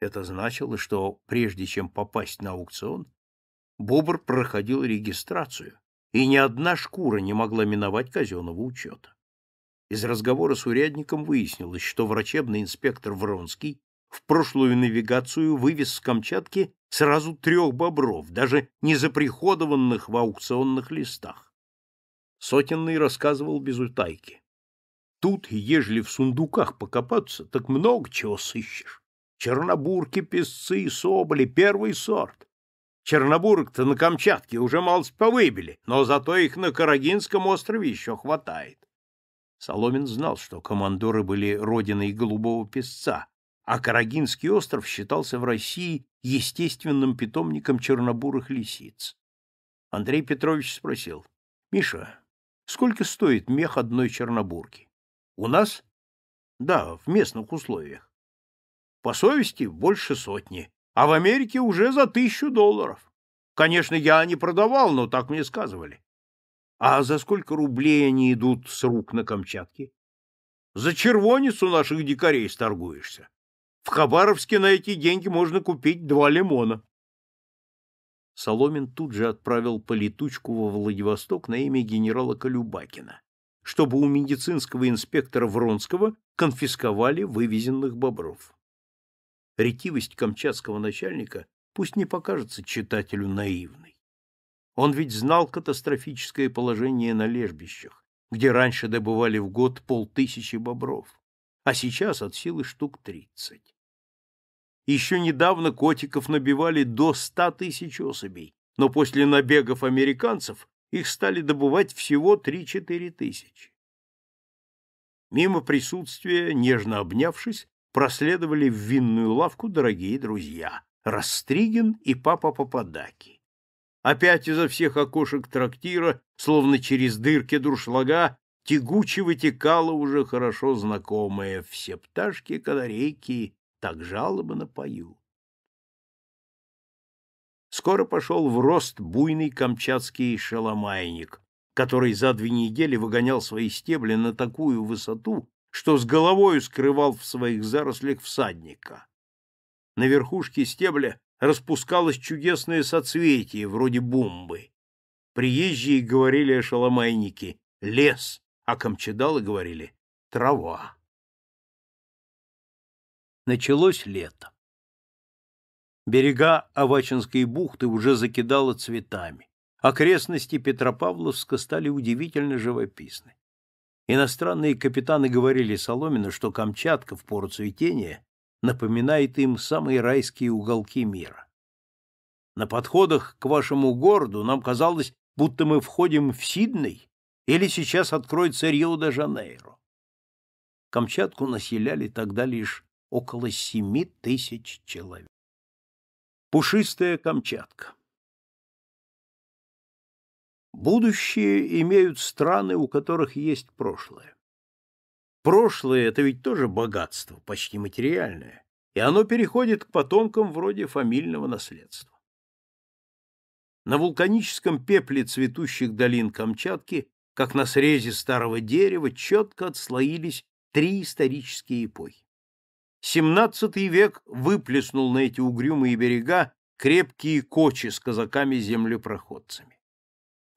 Это значило, что прежде чем попасть на аукцион, бобр проходил регистрацию, и ни одна шкура не могла миновать казенного учета. Из разговора с урядником выяснилось, что врачебный инспектор Вронский в прошлую навигацию вывез с Камчатки сразу трех бобров, даже не заприходованных в аукционных листах. Сотенный рассказывал без утайки. Тут, ежели в сундуках покопаться, так много чего сыщешь. Чернобурки, песцы, соболи, первый сорт. Чернобурок-то на Камчатке уже малость повыбили, но зато их на Карагинском острове еще хватает. Соломин знал, что командоры были родиной голубого песца, а Карагинский остров считался в России естественным питомником чернобурых лисиц. Андрей Петрович спросил, «Миша, сколько стоит мех одной чернобурки? У нас? Да, в местных условиях. По совести больше сотни, а в Америке уже за тысячу долларов. Конечно, я не продавал, но так мне сказывали. А за сколько рублей они идут с рук на Камчатке? За червоницу наших дикарей сторгуешься. В Хабаровске на эти деньги можно купить два лимона. Соломин тут же отправил полетучку во Владивосток на имя генерала Колюбакина, чтобы у медицинского инспектора Вронского конфисковали вывезенных бобров. Ретивость камчатского начальника пусть не покажется читателю наивной. Он ведь знал катастрофическое положение на лежбищах, где раньше добывали в год полтысячи бобров, а сейчас от силы штук тридцать. Еще недавно котиков набивали до ста тысяч особей, но после набегов американцев их стали добывать всего три-четыре тысячи. Мимо присутствия, нежно обнявшись, проследовали в винную лавку дорогие друзья — Растригин и папа Попадаки. Опять изо всех окошек трактира, словно через дырки дуршлага, тягуче вытекало уже хорошо знакомая все пташки, канарейки так жалобно пою. Скоро пошел в рост буйный камчатский шаломайник, который за две недели выгонял свои стебли на такую высоту, что с головою скрывал в своих зарослях всадника. На верхушке стебля распускалось чудесное соцветие, вроде бомбы. Приезжие говорили о шаломайнике «лес», а камчедалы говорили «трава». Началось лето. Берега Авачинской бухты уже закидало цветами. Окрестности Петропавловска стали удивительно живописны. Иностранные капитаны говорили Соломину, что Камчатка в пору цветения напоминает им самые райские уголки мира. На подходах к вашему городу нам казалось, будто мы входим в Сидней или сейчас откроется Рио-де-Жанейро. Камчатку населяли тогда лишь около семи тысяч человек. Пушистая Камчатка Будущее имеют страны, у которых есть прошлое. Прошлое — это ведь тоже богатство, почти материальное, и оно переходит к потомкам вроде фамильного наследства. На вулканическом пепле цветущих долин Камчатки, как на срезе старого дерева, четко отслоились три исторические эпохи. XVII век выплеснул на эти угрюмые берега крепкие кочи с казаками-землепроходцами.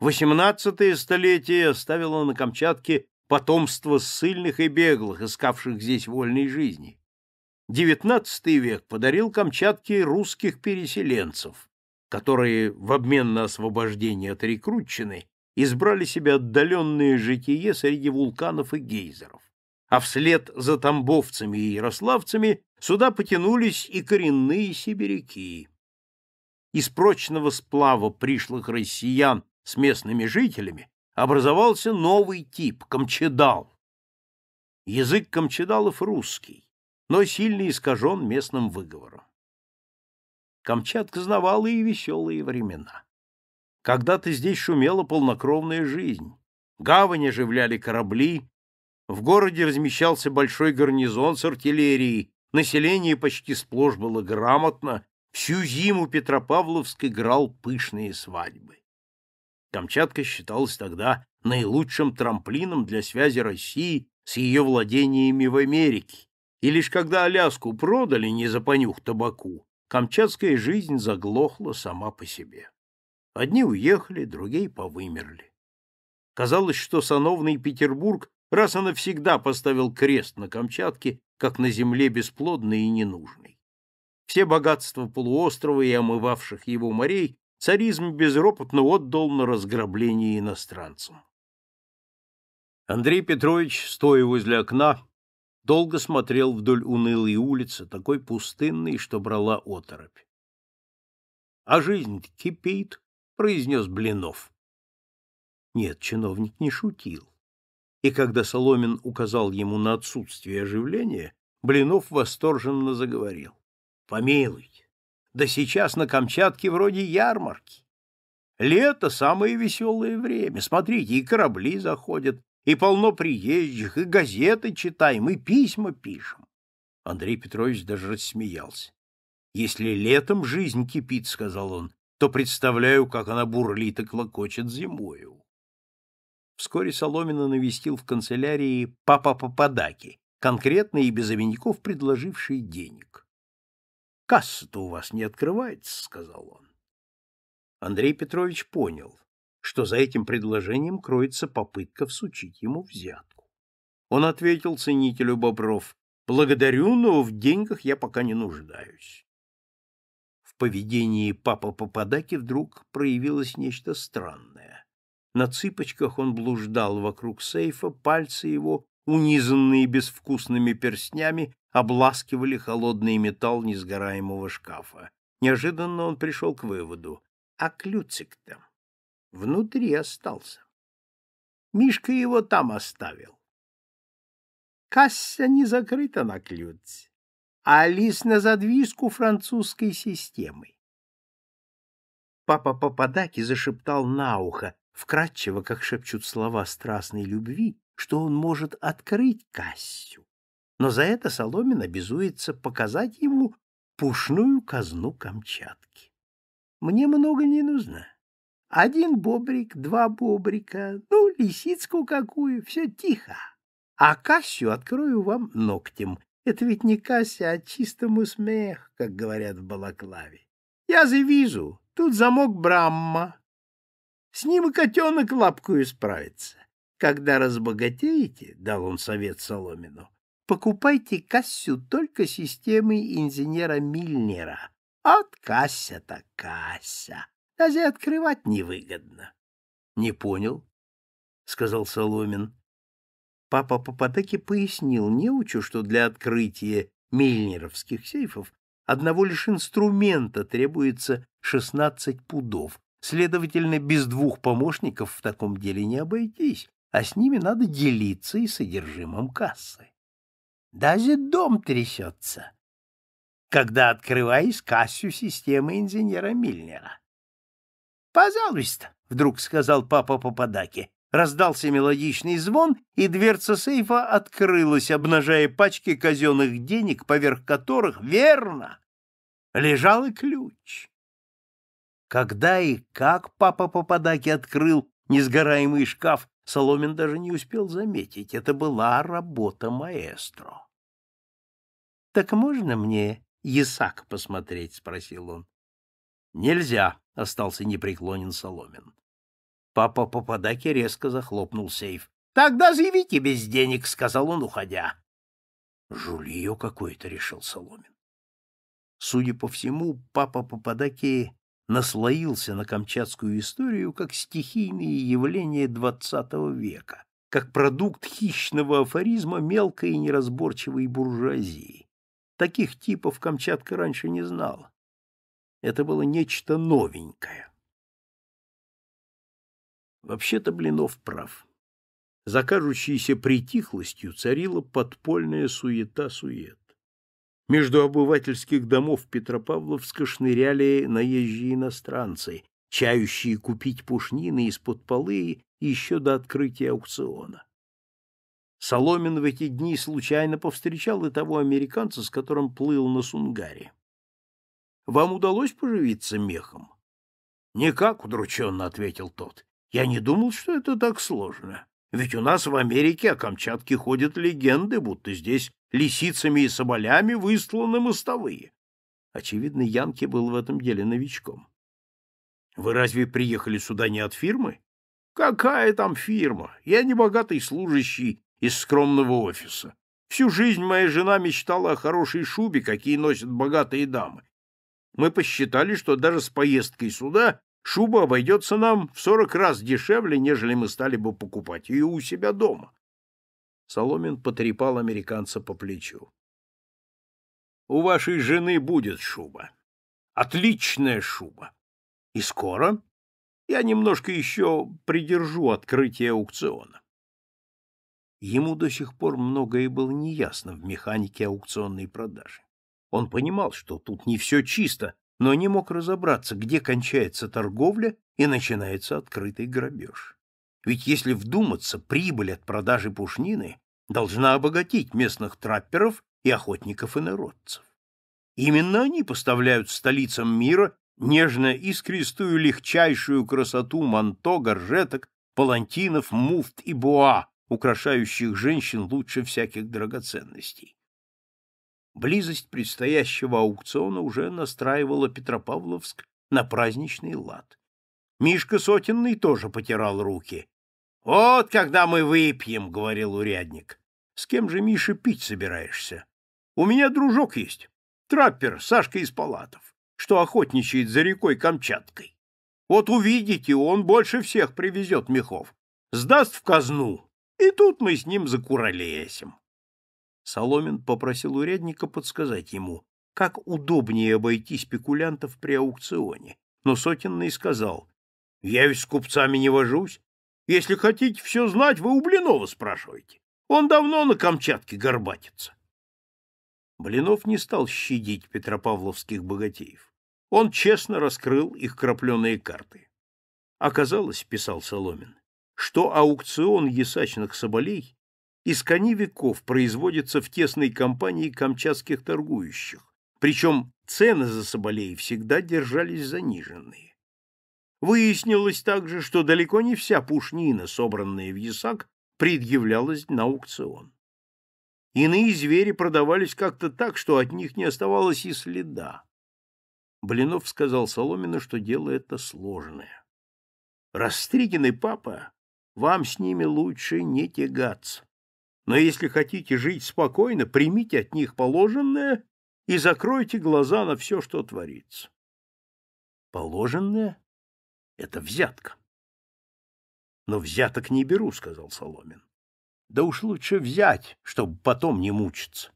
XVIII столетие оставило на Камчатке потомство ссыльных и беглых, искавших здесь вольной жизни. XIX век подарил Камчатке русских переселенцев, которые в обмен на освобождение от рекрутчины избрали себе отдаленное житие среди вулканов и гейзеров а вслед за тамбовцами и ярославцами сюда потянулись и коренные сибиряки. Из прочного сплава пришлых россиян с местными жителями образовался новый тип – камчедал. Язык камчедалов русский, но сильно искажен местным выговором. Камчатка знавала и веселые времена. Когда-то здесь шумела полнокровная жизнь. Гавань оживляли корабли, в городе размещался большой гарнизон с артиллерией, население почти сплошь было грамотно, всю зиму Петропавловск играл пышные свадьбы. Камчатка считалась тогда наилучшим трамплином для связи России с ее владениями в Америке, и лишь когда Аляску продали не за понюх табаку, камчатская жизнь заглохла сама по себе. Одни уехали, другие повымерли. Казалось, что сановный Петербург раз она всегда поставил крест на Камчатке, как на земле бесплодной и ненужной. Все богатства полуострова и омывавших его морей царизм безропотно отдал на разграбление иностранцам. Андрей Петрович, стоя возле окна, долго смотрел вдоль унылой улицы, такой пустынной, что брала оторопь. — А жизнь кипит, — произнес Блинов. Нет, чиновник не шутил и когда Соломин указал ему на отсутствие оживления, Блинов восторженно заговорил. «Помилуйте! Да сейчас на Камчатке вроде ярмарки. Лето — самое веселое время. Смотрите, и корабли заходят, и полно приезжих, и газеты читаем, и письма пишем». Андрей Петрович даже рассмеялся. «Если летом жизнь кипит, — сказал он, — то представляю, как она бурлит и клокочет зимою вскоре Соломина навестил в канцелярии папа Пападаки, конкретно и без обиняков предложивший денег. «Касса-то у вас не открывается», — сказал он. Андрей Петрович понял, что за этим предложением кроется попытка всучить ему взятку. Он ответил ценителю бобров, «Благодарю, но в деньгах я пока не нуждаюсь». В поведении папа Пападаки вдруг проявилось нечто странное. На цыпочках он блуждал вокруг сейфа, пальцы его, унизанные безвкусными перстнями, обласкивали холодный металл несгораемого шкафа. Неожиданно он пришел к выводу. А ключик там внутри остался. Мишка его там оставил. Касса не закрыта на ключ, а лист на задвижку французской системы. Папа Пападаки зашептал на ухо, вкратчиво, как шепчут слова страстной любви, что он может открыть Кассю. Но за это Соломин обязуется показать ему пушную казну Камчатки. Мне много не нужно. Один бобрик, два бобрика, ну, лисицку какую, все тихо. А Кассю открою вам ногтем. Это ведь не Кася, а чистому смех, как говорят в Балаклаве. Я завижу, тут замок Брамма, с ним и котенок лапку исправится. Когда разбогатеете, — дал он совет Соломину, — покупайте кассю только системы инженера Мильнера. От касся-то касся. Даже открывать невыгодно. — Не понял, — сказал Соломин. Папа Папатеки пояснил неучу, что для открытия мильнеровских сейфов одного лишь инструмента требуется 16 пудов, Следовательно, без двух помощников в таком деле не обойтись, а с ними надо делиться и содержимым кассы. Даже дом трясется, когда открываешь кассу системы инженера Мильнера. «Пожалуйста», — вдруг сказал папа Пападаки. Раздался мелодичный звон, и дверца сейфа открылась, обнажая пачки казенных денег, поверх которых, верно, лежал и ключ. Когда и как папа Попадаки открыл несгораемый шкаф, Соломин даже не успел заметить. Это была работа маэстро. — Так можно мне Ясак посмотреть? — спросил он. — Нельзя, — остался непреклонен Соломин. Папа Попадаки резко захлопнул сейф. — Тогда заявите без денег, — сказал он, уходя. — Жулье какое-то, — решил Соломин. Судя по всему, папа Попадаки наслоился на камчатскую историю как стихийные явления XX века, как продукт хищного афоризма мелкой и неразборчивой буржуазии. Таких типов Камчатка раньше не знала. Это было нечто новенькое. Вообще-то Блинов прав. За кажущейся притихлостью царила подпольная суета-сует. Между обывательских домов Петропавловска шныряли наезжие иностранцы, чающие купить пушнины из-под полы еще до открытия аукциона. Соломин в эти дни случайно повстречал и того американца, с которым плыл на Сунгаре. «Вам удалось поживиться мехом?» «Никак», — удрученно ответил тот. «Я не думал, что это так сложно. Ведь у нас в Америке о Камчатке ходят легенды, будто здесь лисицами и соболями выстланы мостовые. Очевидно, Янки был в этом деле новичком. Вы разве приехали сюда не от фирмы? Какая там фирма? Я не богатый служащий из скромного офиса. Всю жизнь моя жена мечтала о хорошей шубе, какие носят богатые дамы. Мы посчитали, что даже с поездкой сюда шуба обойдется нам в сорок раз дешевле, нежели мы стали бы покупать ее у себя дома. Соломин потрепал американца по плечу. У вашей жены будет шуба. Отличная шуба. И скоро? Я немножко еще придержу открытие аукциона. Ему до сих пор многое было неясно в механике аукционной продажи. Он понимал, что тут не все чисто, но не мог разобраться, где кончается торговля и начинается открытый грабеж. Ведь если вдуматься, прибыль от продажи пушнины должна обогатить местных трапперов и охотников и народцев. Именно они поставляют столицам мира нежно-искристую легчайшую красоту манто, горжеток, палантинов, муфт и буа, украшающих женщин лучше всяких драгоценностей. Близость предстоящего аукциона уже настраивала Петропавловск на праздничный лад. Мишка Сотенный тоже потирал руки. «Вот когда мы выпьем», — говорил урядник. «С кем же, Миша, пить собираешься? У меня дружок есть, траппер Сашка из Палатов, что охотничает за рекой Камчаткой. Вот увидите, он больше всех привезет мехов, сдаст в казну, и тут мы с ним закуролесим». Соломин попросил урядника подсказать ему, как удобнее обойти спекулянтов при аукционе, но Сотенный сказал, я ведь с купцами не вожусь. Если хотите все знать, вы у Блинова спрашиваете. Он давно на Камчатке горбатится. Блинов не стал щадить петропавловских богатеев. Он честно раскрыл их крапленые карты. Оказалось, писал Соломин, что аукцион ясачных соболей из кони веков производится в тесной компании камчатских торгующих, причем цены за соболей всегда держались заниженные. Выяснилось также, что далеко не вся пушнина, собранная в ясак, предъявлялась на аукцион. Иные звери продавались как-то так, что от них не оставалось и следа. Блинов сказал Соломину, что дело это сложное. «Растригин и папа, вам с ними лучше не тягаться. Но если хотите жить спокойно, примите от них положенное и закройте глаза на все, что творится». «Положенное?» Это взятка. Но взяток не беру, сказал Соломин. Да уж лучше взять, чтобы потом не мучиться.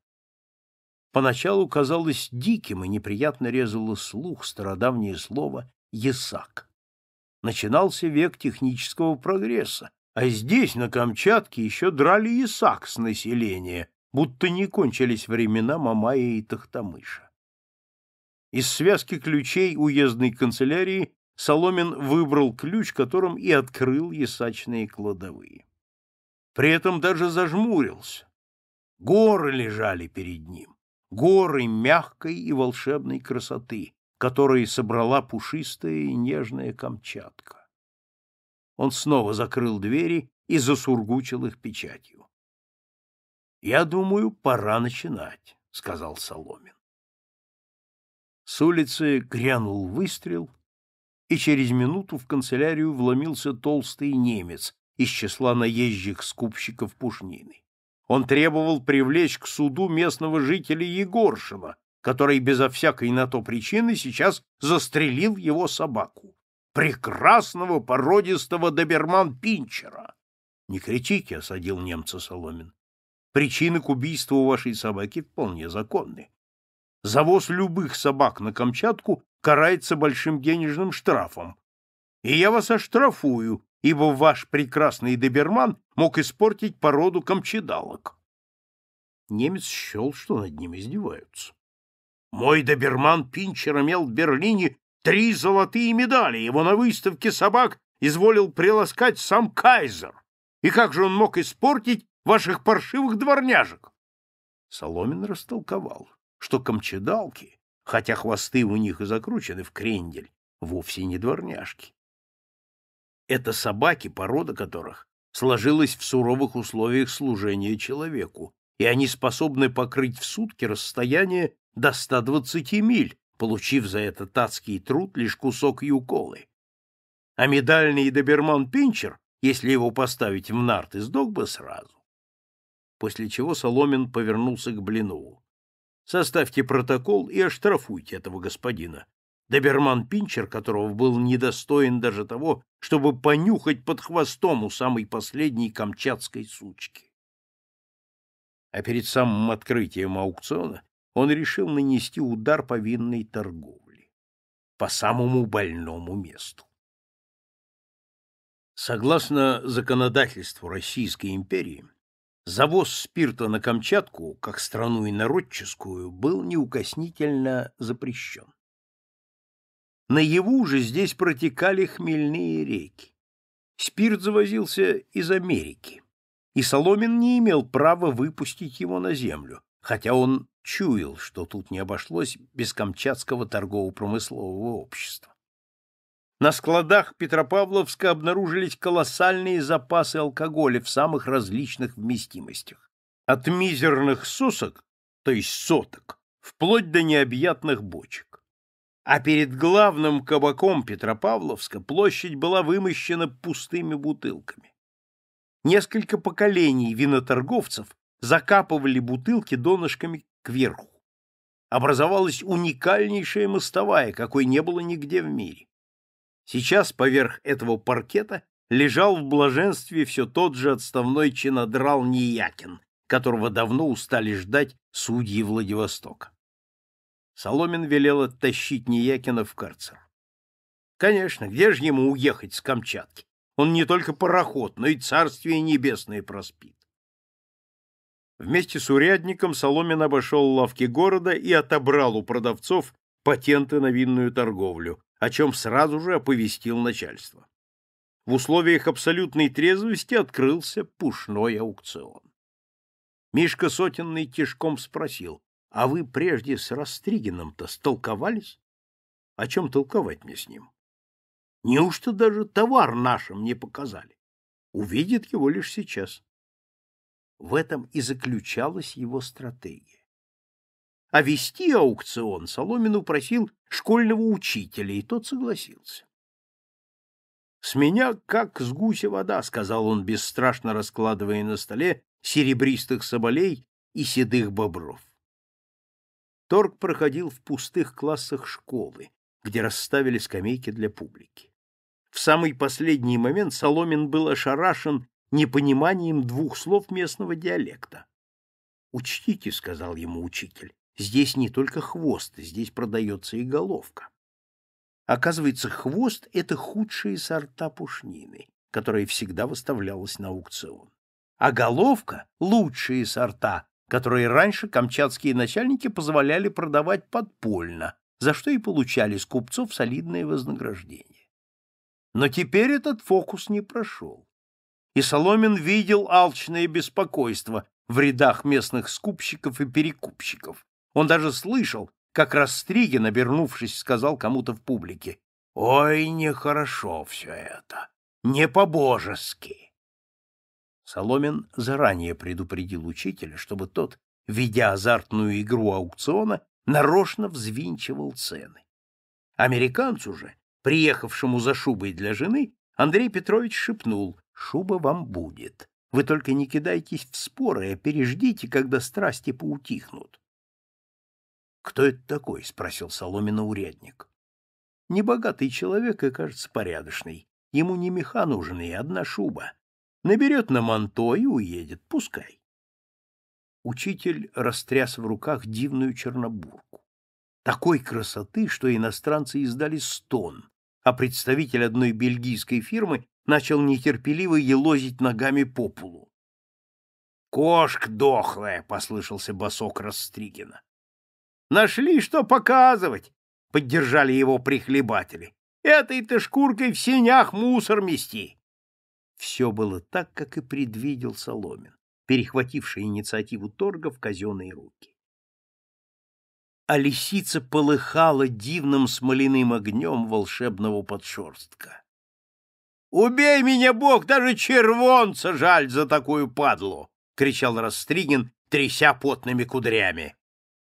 Поначалу казалось диким и неприятно резало слух стародавнее слово «есак». Начинался век технического прогресса, а здесь, на Камчатке, еще драли есак с населения, будто не кончились времена Мамая и Тахтамыша. Из связки ключей уездной канцелярии Соломин выбрал ключ, которым и открыл ясачные кладовые. При этом даже зажмурился. Горы лежали перед ним, горы мягкой и волшебной красоты, которые собрала пушистая и нежная Камчатка. Он снова закрыл двери и засургучил их печатью. — Я думаю, пора начинать, — сказал Соломин. С улицы грянул выстрел — и через минуту в канцелярию вломился толстый немец из числа наезжих скупщиков пушнины. Он требовал привлечь к суду местного жителя Егоршина, который безо всякой на то причины сейчас застрелил его собаку, прекрасного породистого доберман-пинчера. — Не кричите, — осадил немца Соломин. — Причины к убийству вашей собаки вполне законны. Завоз любых собак на Камчатку карается большим денежным штрафом. И я вас оштрафую, ибо ваш прекрасный доберман мог испортить породу камчедалок. Немец счел, что над ним издеваются. Мой доберман Пинчер имел в Берлине три золотые медали. Его на выставке собак изволил приласкать сам кайзер. И как же он мог испортить ваших паршивых дворняжек? Соломин растолковал, что камчедалки хотя хвосты у них и закручены в крендель, вовсе не дворняжки. Это собаки, порода которых сложилась в суровых условиях служения человеку, и они способны покрыть в сутки расстояние до 120 миль, получив за это тацкий труд лишь кусок юколы. А медальный доберман-пинчер, если его поставить в нарт, издох бы сразу. После чего Соломин повернулся к Блинову. Составьте протокол и оштрафуйте этого господина. Доберман Пинчер, которого был недостоин даже того, чтобы понюхать под хвостом у самой последней камчатской сучки. А перед самым открытием аукциона он решил нанести удар по винной торговле. По самому больному месту. Согласно законодательству Российской империи, Завоз спирта на Камчатку, как страну инородческую, был неукоснительно запрещен. Наяву же здесь протекали хмельные реки. Спирт завозился из Америки, и Соломин не имел права выпустить его на землю, хотя он чуял, что тут не обошлось без Камчатского торгово-промыслового общества. На складах Петропавловска обнаружились колоссальные запасы алкоголя в самых различных вместимостях. От мизерных сусок, то есть соток, вплоть до необъятных бочек. А перед главным кабаком Петропавловска площадь была вымощена пустыми бутылками. Несколько поколений виноторговцев закапывали бутылки донышками кверху. Образовалась уникальнейшая мостовая, какой не было нигде в мире. Сейчас поверх этого паркета лежал в блаженстве все тот же отставной чинодрал Ниякин, которого давно устали ждать судьи Владивостока. Соломин велел оттащить Ниякина в карцер. Конечно, где же ему уехать с Камчатки? Он не только пароход, но и царствие небесное проспит. Вместе с урядником Соломин обошел лавки города и отобрал у продавцов патенты на винную торговлю, о чем сразу же оповестил начальство. В условиях абсолютной трезвости открылся пушной аукцион. Мишка Сотенный тишком спросил, «А вы прежде с Растригиным-то столковались? О чем толковать мне с ним? Неужто даже товар нашим не показали? Увидит его лишь сейчас». В этом и заключалась его стратегия а вести аукцион Соломин упросил школьного учителя, и тот согласился. «С меня как с гуся вода», — сказал он, бесстрашно раскладывая на столе серебристых соболей и седых бобров. Торг проходил в пустых классах школы, где расставили скамейки для публики. В самый последний момент Соломин был ошарашен непониманием двух слов местного диалекта. «Учтите», — сказал ему учитель, Здесь не только хвост, здесь продается и головка. Оказывается, хвост — это худшие сорта пушнины, которая всегда выставлялась на аукцион. А головка — лучшие сорта, которые раньше камчатские начальники позволяли продавать подпольно, за что и получали с купцов солидное вознаграждение. Но теперь этот фокус не прошел. И Соломин видел алчное беспокойство в рядах местных скупщиков и перекупщиков, он даже слышал, как Растригин, обернувшись, сказал кому-то в публике, «Ой, нехорошо все это, не по-божески». Соломин заранее предупредил учителя, чтобы тот, ведя азартную игру аукциона, нарочно взвинчивал цены. Американцу же, приехавшему за шубой для жены, Андрей Петрович шепнул, «Шуба вам будет. Вы только не кидайтесь в споры, а переждите, когда страсти поутихнут. «Кто это такой?» — спросил Соломина урядник. «Небогатый человек и, кажется, порядочный. Ему не меха нужен и одна шуба. Наберет на манто и уедет, пускай». Учитель растряс в руках дивную чернобурку. Такой красоты, что иностранцы издали стон, а представитель одной бельгийской фирмы начал нетерпеливо елозить ногами по полу. «Кошка дохлая!» — послышался босок Растригина. Нашли, что показывать, — поддержали его прихлебатели. Этой-то шкуркой в сенях мусор мести. Все было так, как и предвидел Соломин, перехвативший инициативу торга в казенные руки. А лисица полыхала дивным смоляным огнем волшебного подшерстка. «Убей меня, Бог, даже червонца жаль за такую падлу!» — кричал Растригин, тряся потными кудрями.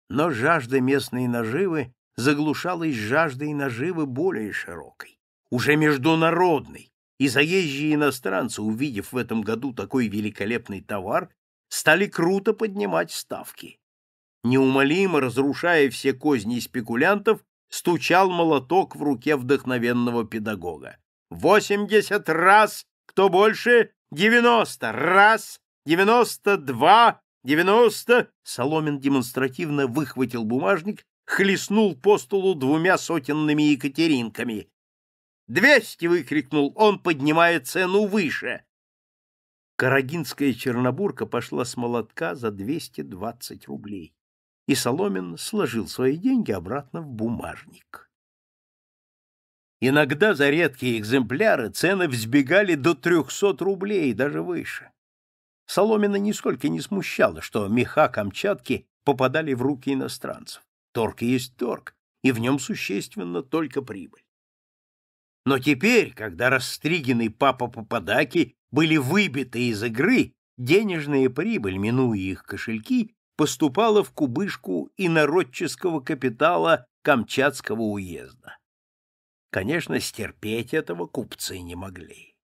Но жажда местной наживы заглушалась жаждой наживы более широкой, уже международной, и заезжие иностранцы, увидев в этом году такой великолепный товар, стали круто поднимать ставки. Неумолимо разрушая все козни спекулянтов, стучал молоток в руке вдохновенного педагога. «Восемьдесят раз! Кто больше? Девяносто раз! Девяносто два! Девяносто!» Соломин демонстративно выхватил бумажник, хлестнул по столу двумя сотенными Екатеринками. «Двести!» — выкрикнул он, поднимая цену выше. Карагинская чернобурка пошла с молотка за 220 рублей, и Соломин сложил свои деньги обратно в бумажник. Иногда за редкие экземпляры цены взбегали до 300 рублей, даже выше. Соломина нисколько не смущало, что меха Камчатки попадали в руки иностранцев. Торг есть торг, и в нем существенно только прибыль. Но теперь, когда расстригенный папа попадаки были выбиты из игры, денежная прибыль, минуя их кошельки, поступала в кубышку инородческого капитала Камчатского уезда. Конечно, стерпеть этого купцы не могли.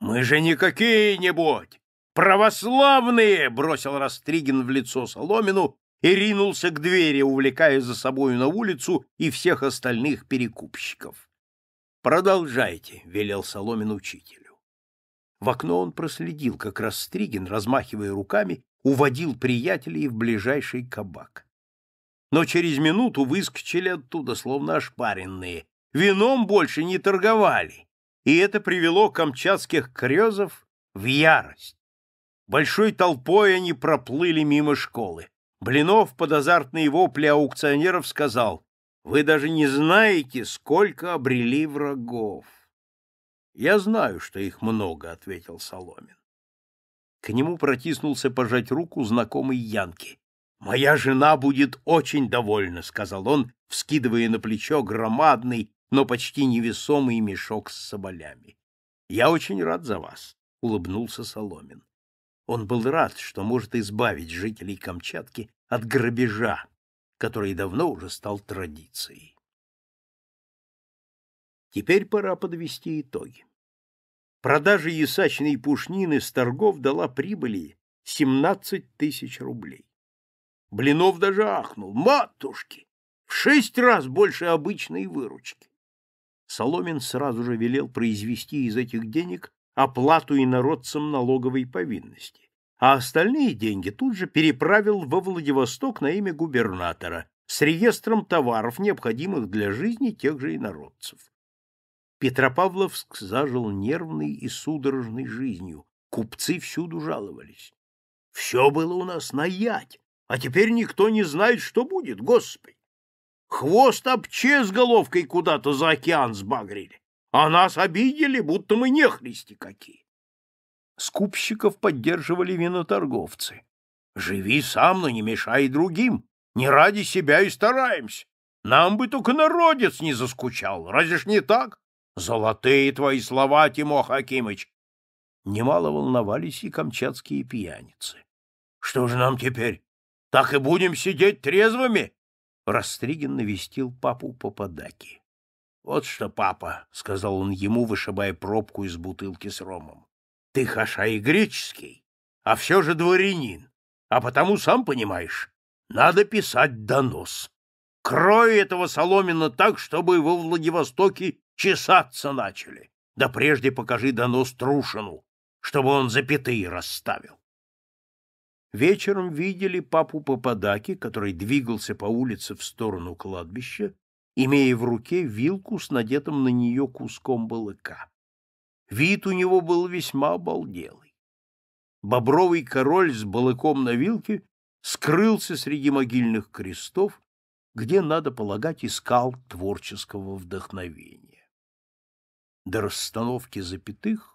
«Мы же не какие-нибудь!» «Православные!» — бросил Растригин в лицо Соломину и ринулся к двери, увлекая за собою на улицу и всех остальных перекупщиков. «Продолжайте», — велел Соломин учителю. В окно он проследил, как Растригин, размахивая руками, уводил приятелей в ближайший кабак. Но через минуту выскочили оттуда, словно ошпаренные. Вином больше не торговали, и это привело камчатских крезов в ярость. Большой толпой они проплыли мимо школы. Блинов под азартные вопли аукционеров сказал, «Вы даже не знаете, сколько обрели врагов». «Я знаю, что их много», — ответил Соломин. К нему протиснулся пожать руку знакомый Янки. «Моя жена будет очень довольна», — сказал он, вскидывая на плечо громадный, но почти невесомый мешок с соболями. «Я очень рад за вас», — улыбнулся Соломин. Он был рад, что может избавить жителей Камчатки от грабежа, который давно уже стал традицией. Теперь пора подвести итоги. Продажа ясачной пушнины с торгов дала прибыли 17 тысяч рублей. Блинов даже ахнул. Матушки! В шесть раз больше обычной выручки! Соломин сразу же велел произвести из этих денег оплату инородцам налоговой повинности, а остальные деньги тут же переправил во Владивосток на имя губернатора с реестром товаров, необходимых для жизни тех же инородцев. Петропавловск зажил нервной и судорожной жизнью, купцы всюду жаловались. Все было у нас наять, а теперь никто не знает, что будет, господи. Хвост обче с головкой куда-то за океан сбагрили а нас обидели, будто мы нехристи какие. Скупщиков поддерживали виноторговцы. Живи сам, но не мешай другим. Не ради себя и стараемся. Нам бы только народец не заскучал. Разве ж не так? Золотые твои слова, Тимох Хакимыч. Немало волновались и камчатские пьяницы. Что же нам теперь? Так и будем сидеть трезвыми? Растригин навестил папу по Попадаки. «Вот что, папа», — сказал он ему, вышибая пробку из бутылки с ромом, — «ты хаша и греческий, а все же дворянин, а потому, сам понимаешь, надо писать донос. Крой этого Соломина так, чтобы во Владивостоке чесаться начали, да прежде покажи донос Трушину, чтобы он запятые расставил». Вечером видели папу Пападаки, который двигался по улице в сторону кладбища, имея в руке вилку с надетым на нее куском балыка. Вид у него был весьма обалделый. Бобровый король с балыком на вилке скрылся среди могильных крестов, где, надо полагать, искал творческого вдохновения. До расстановки запятых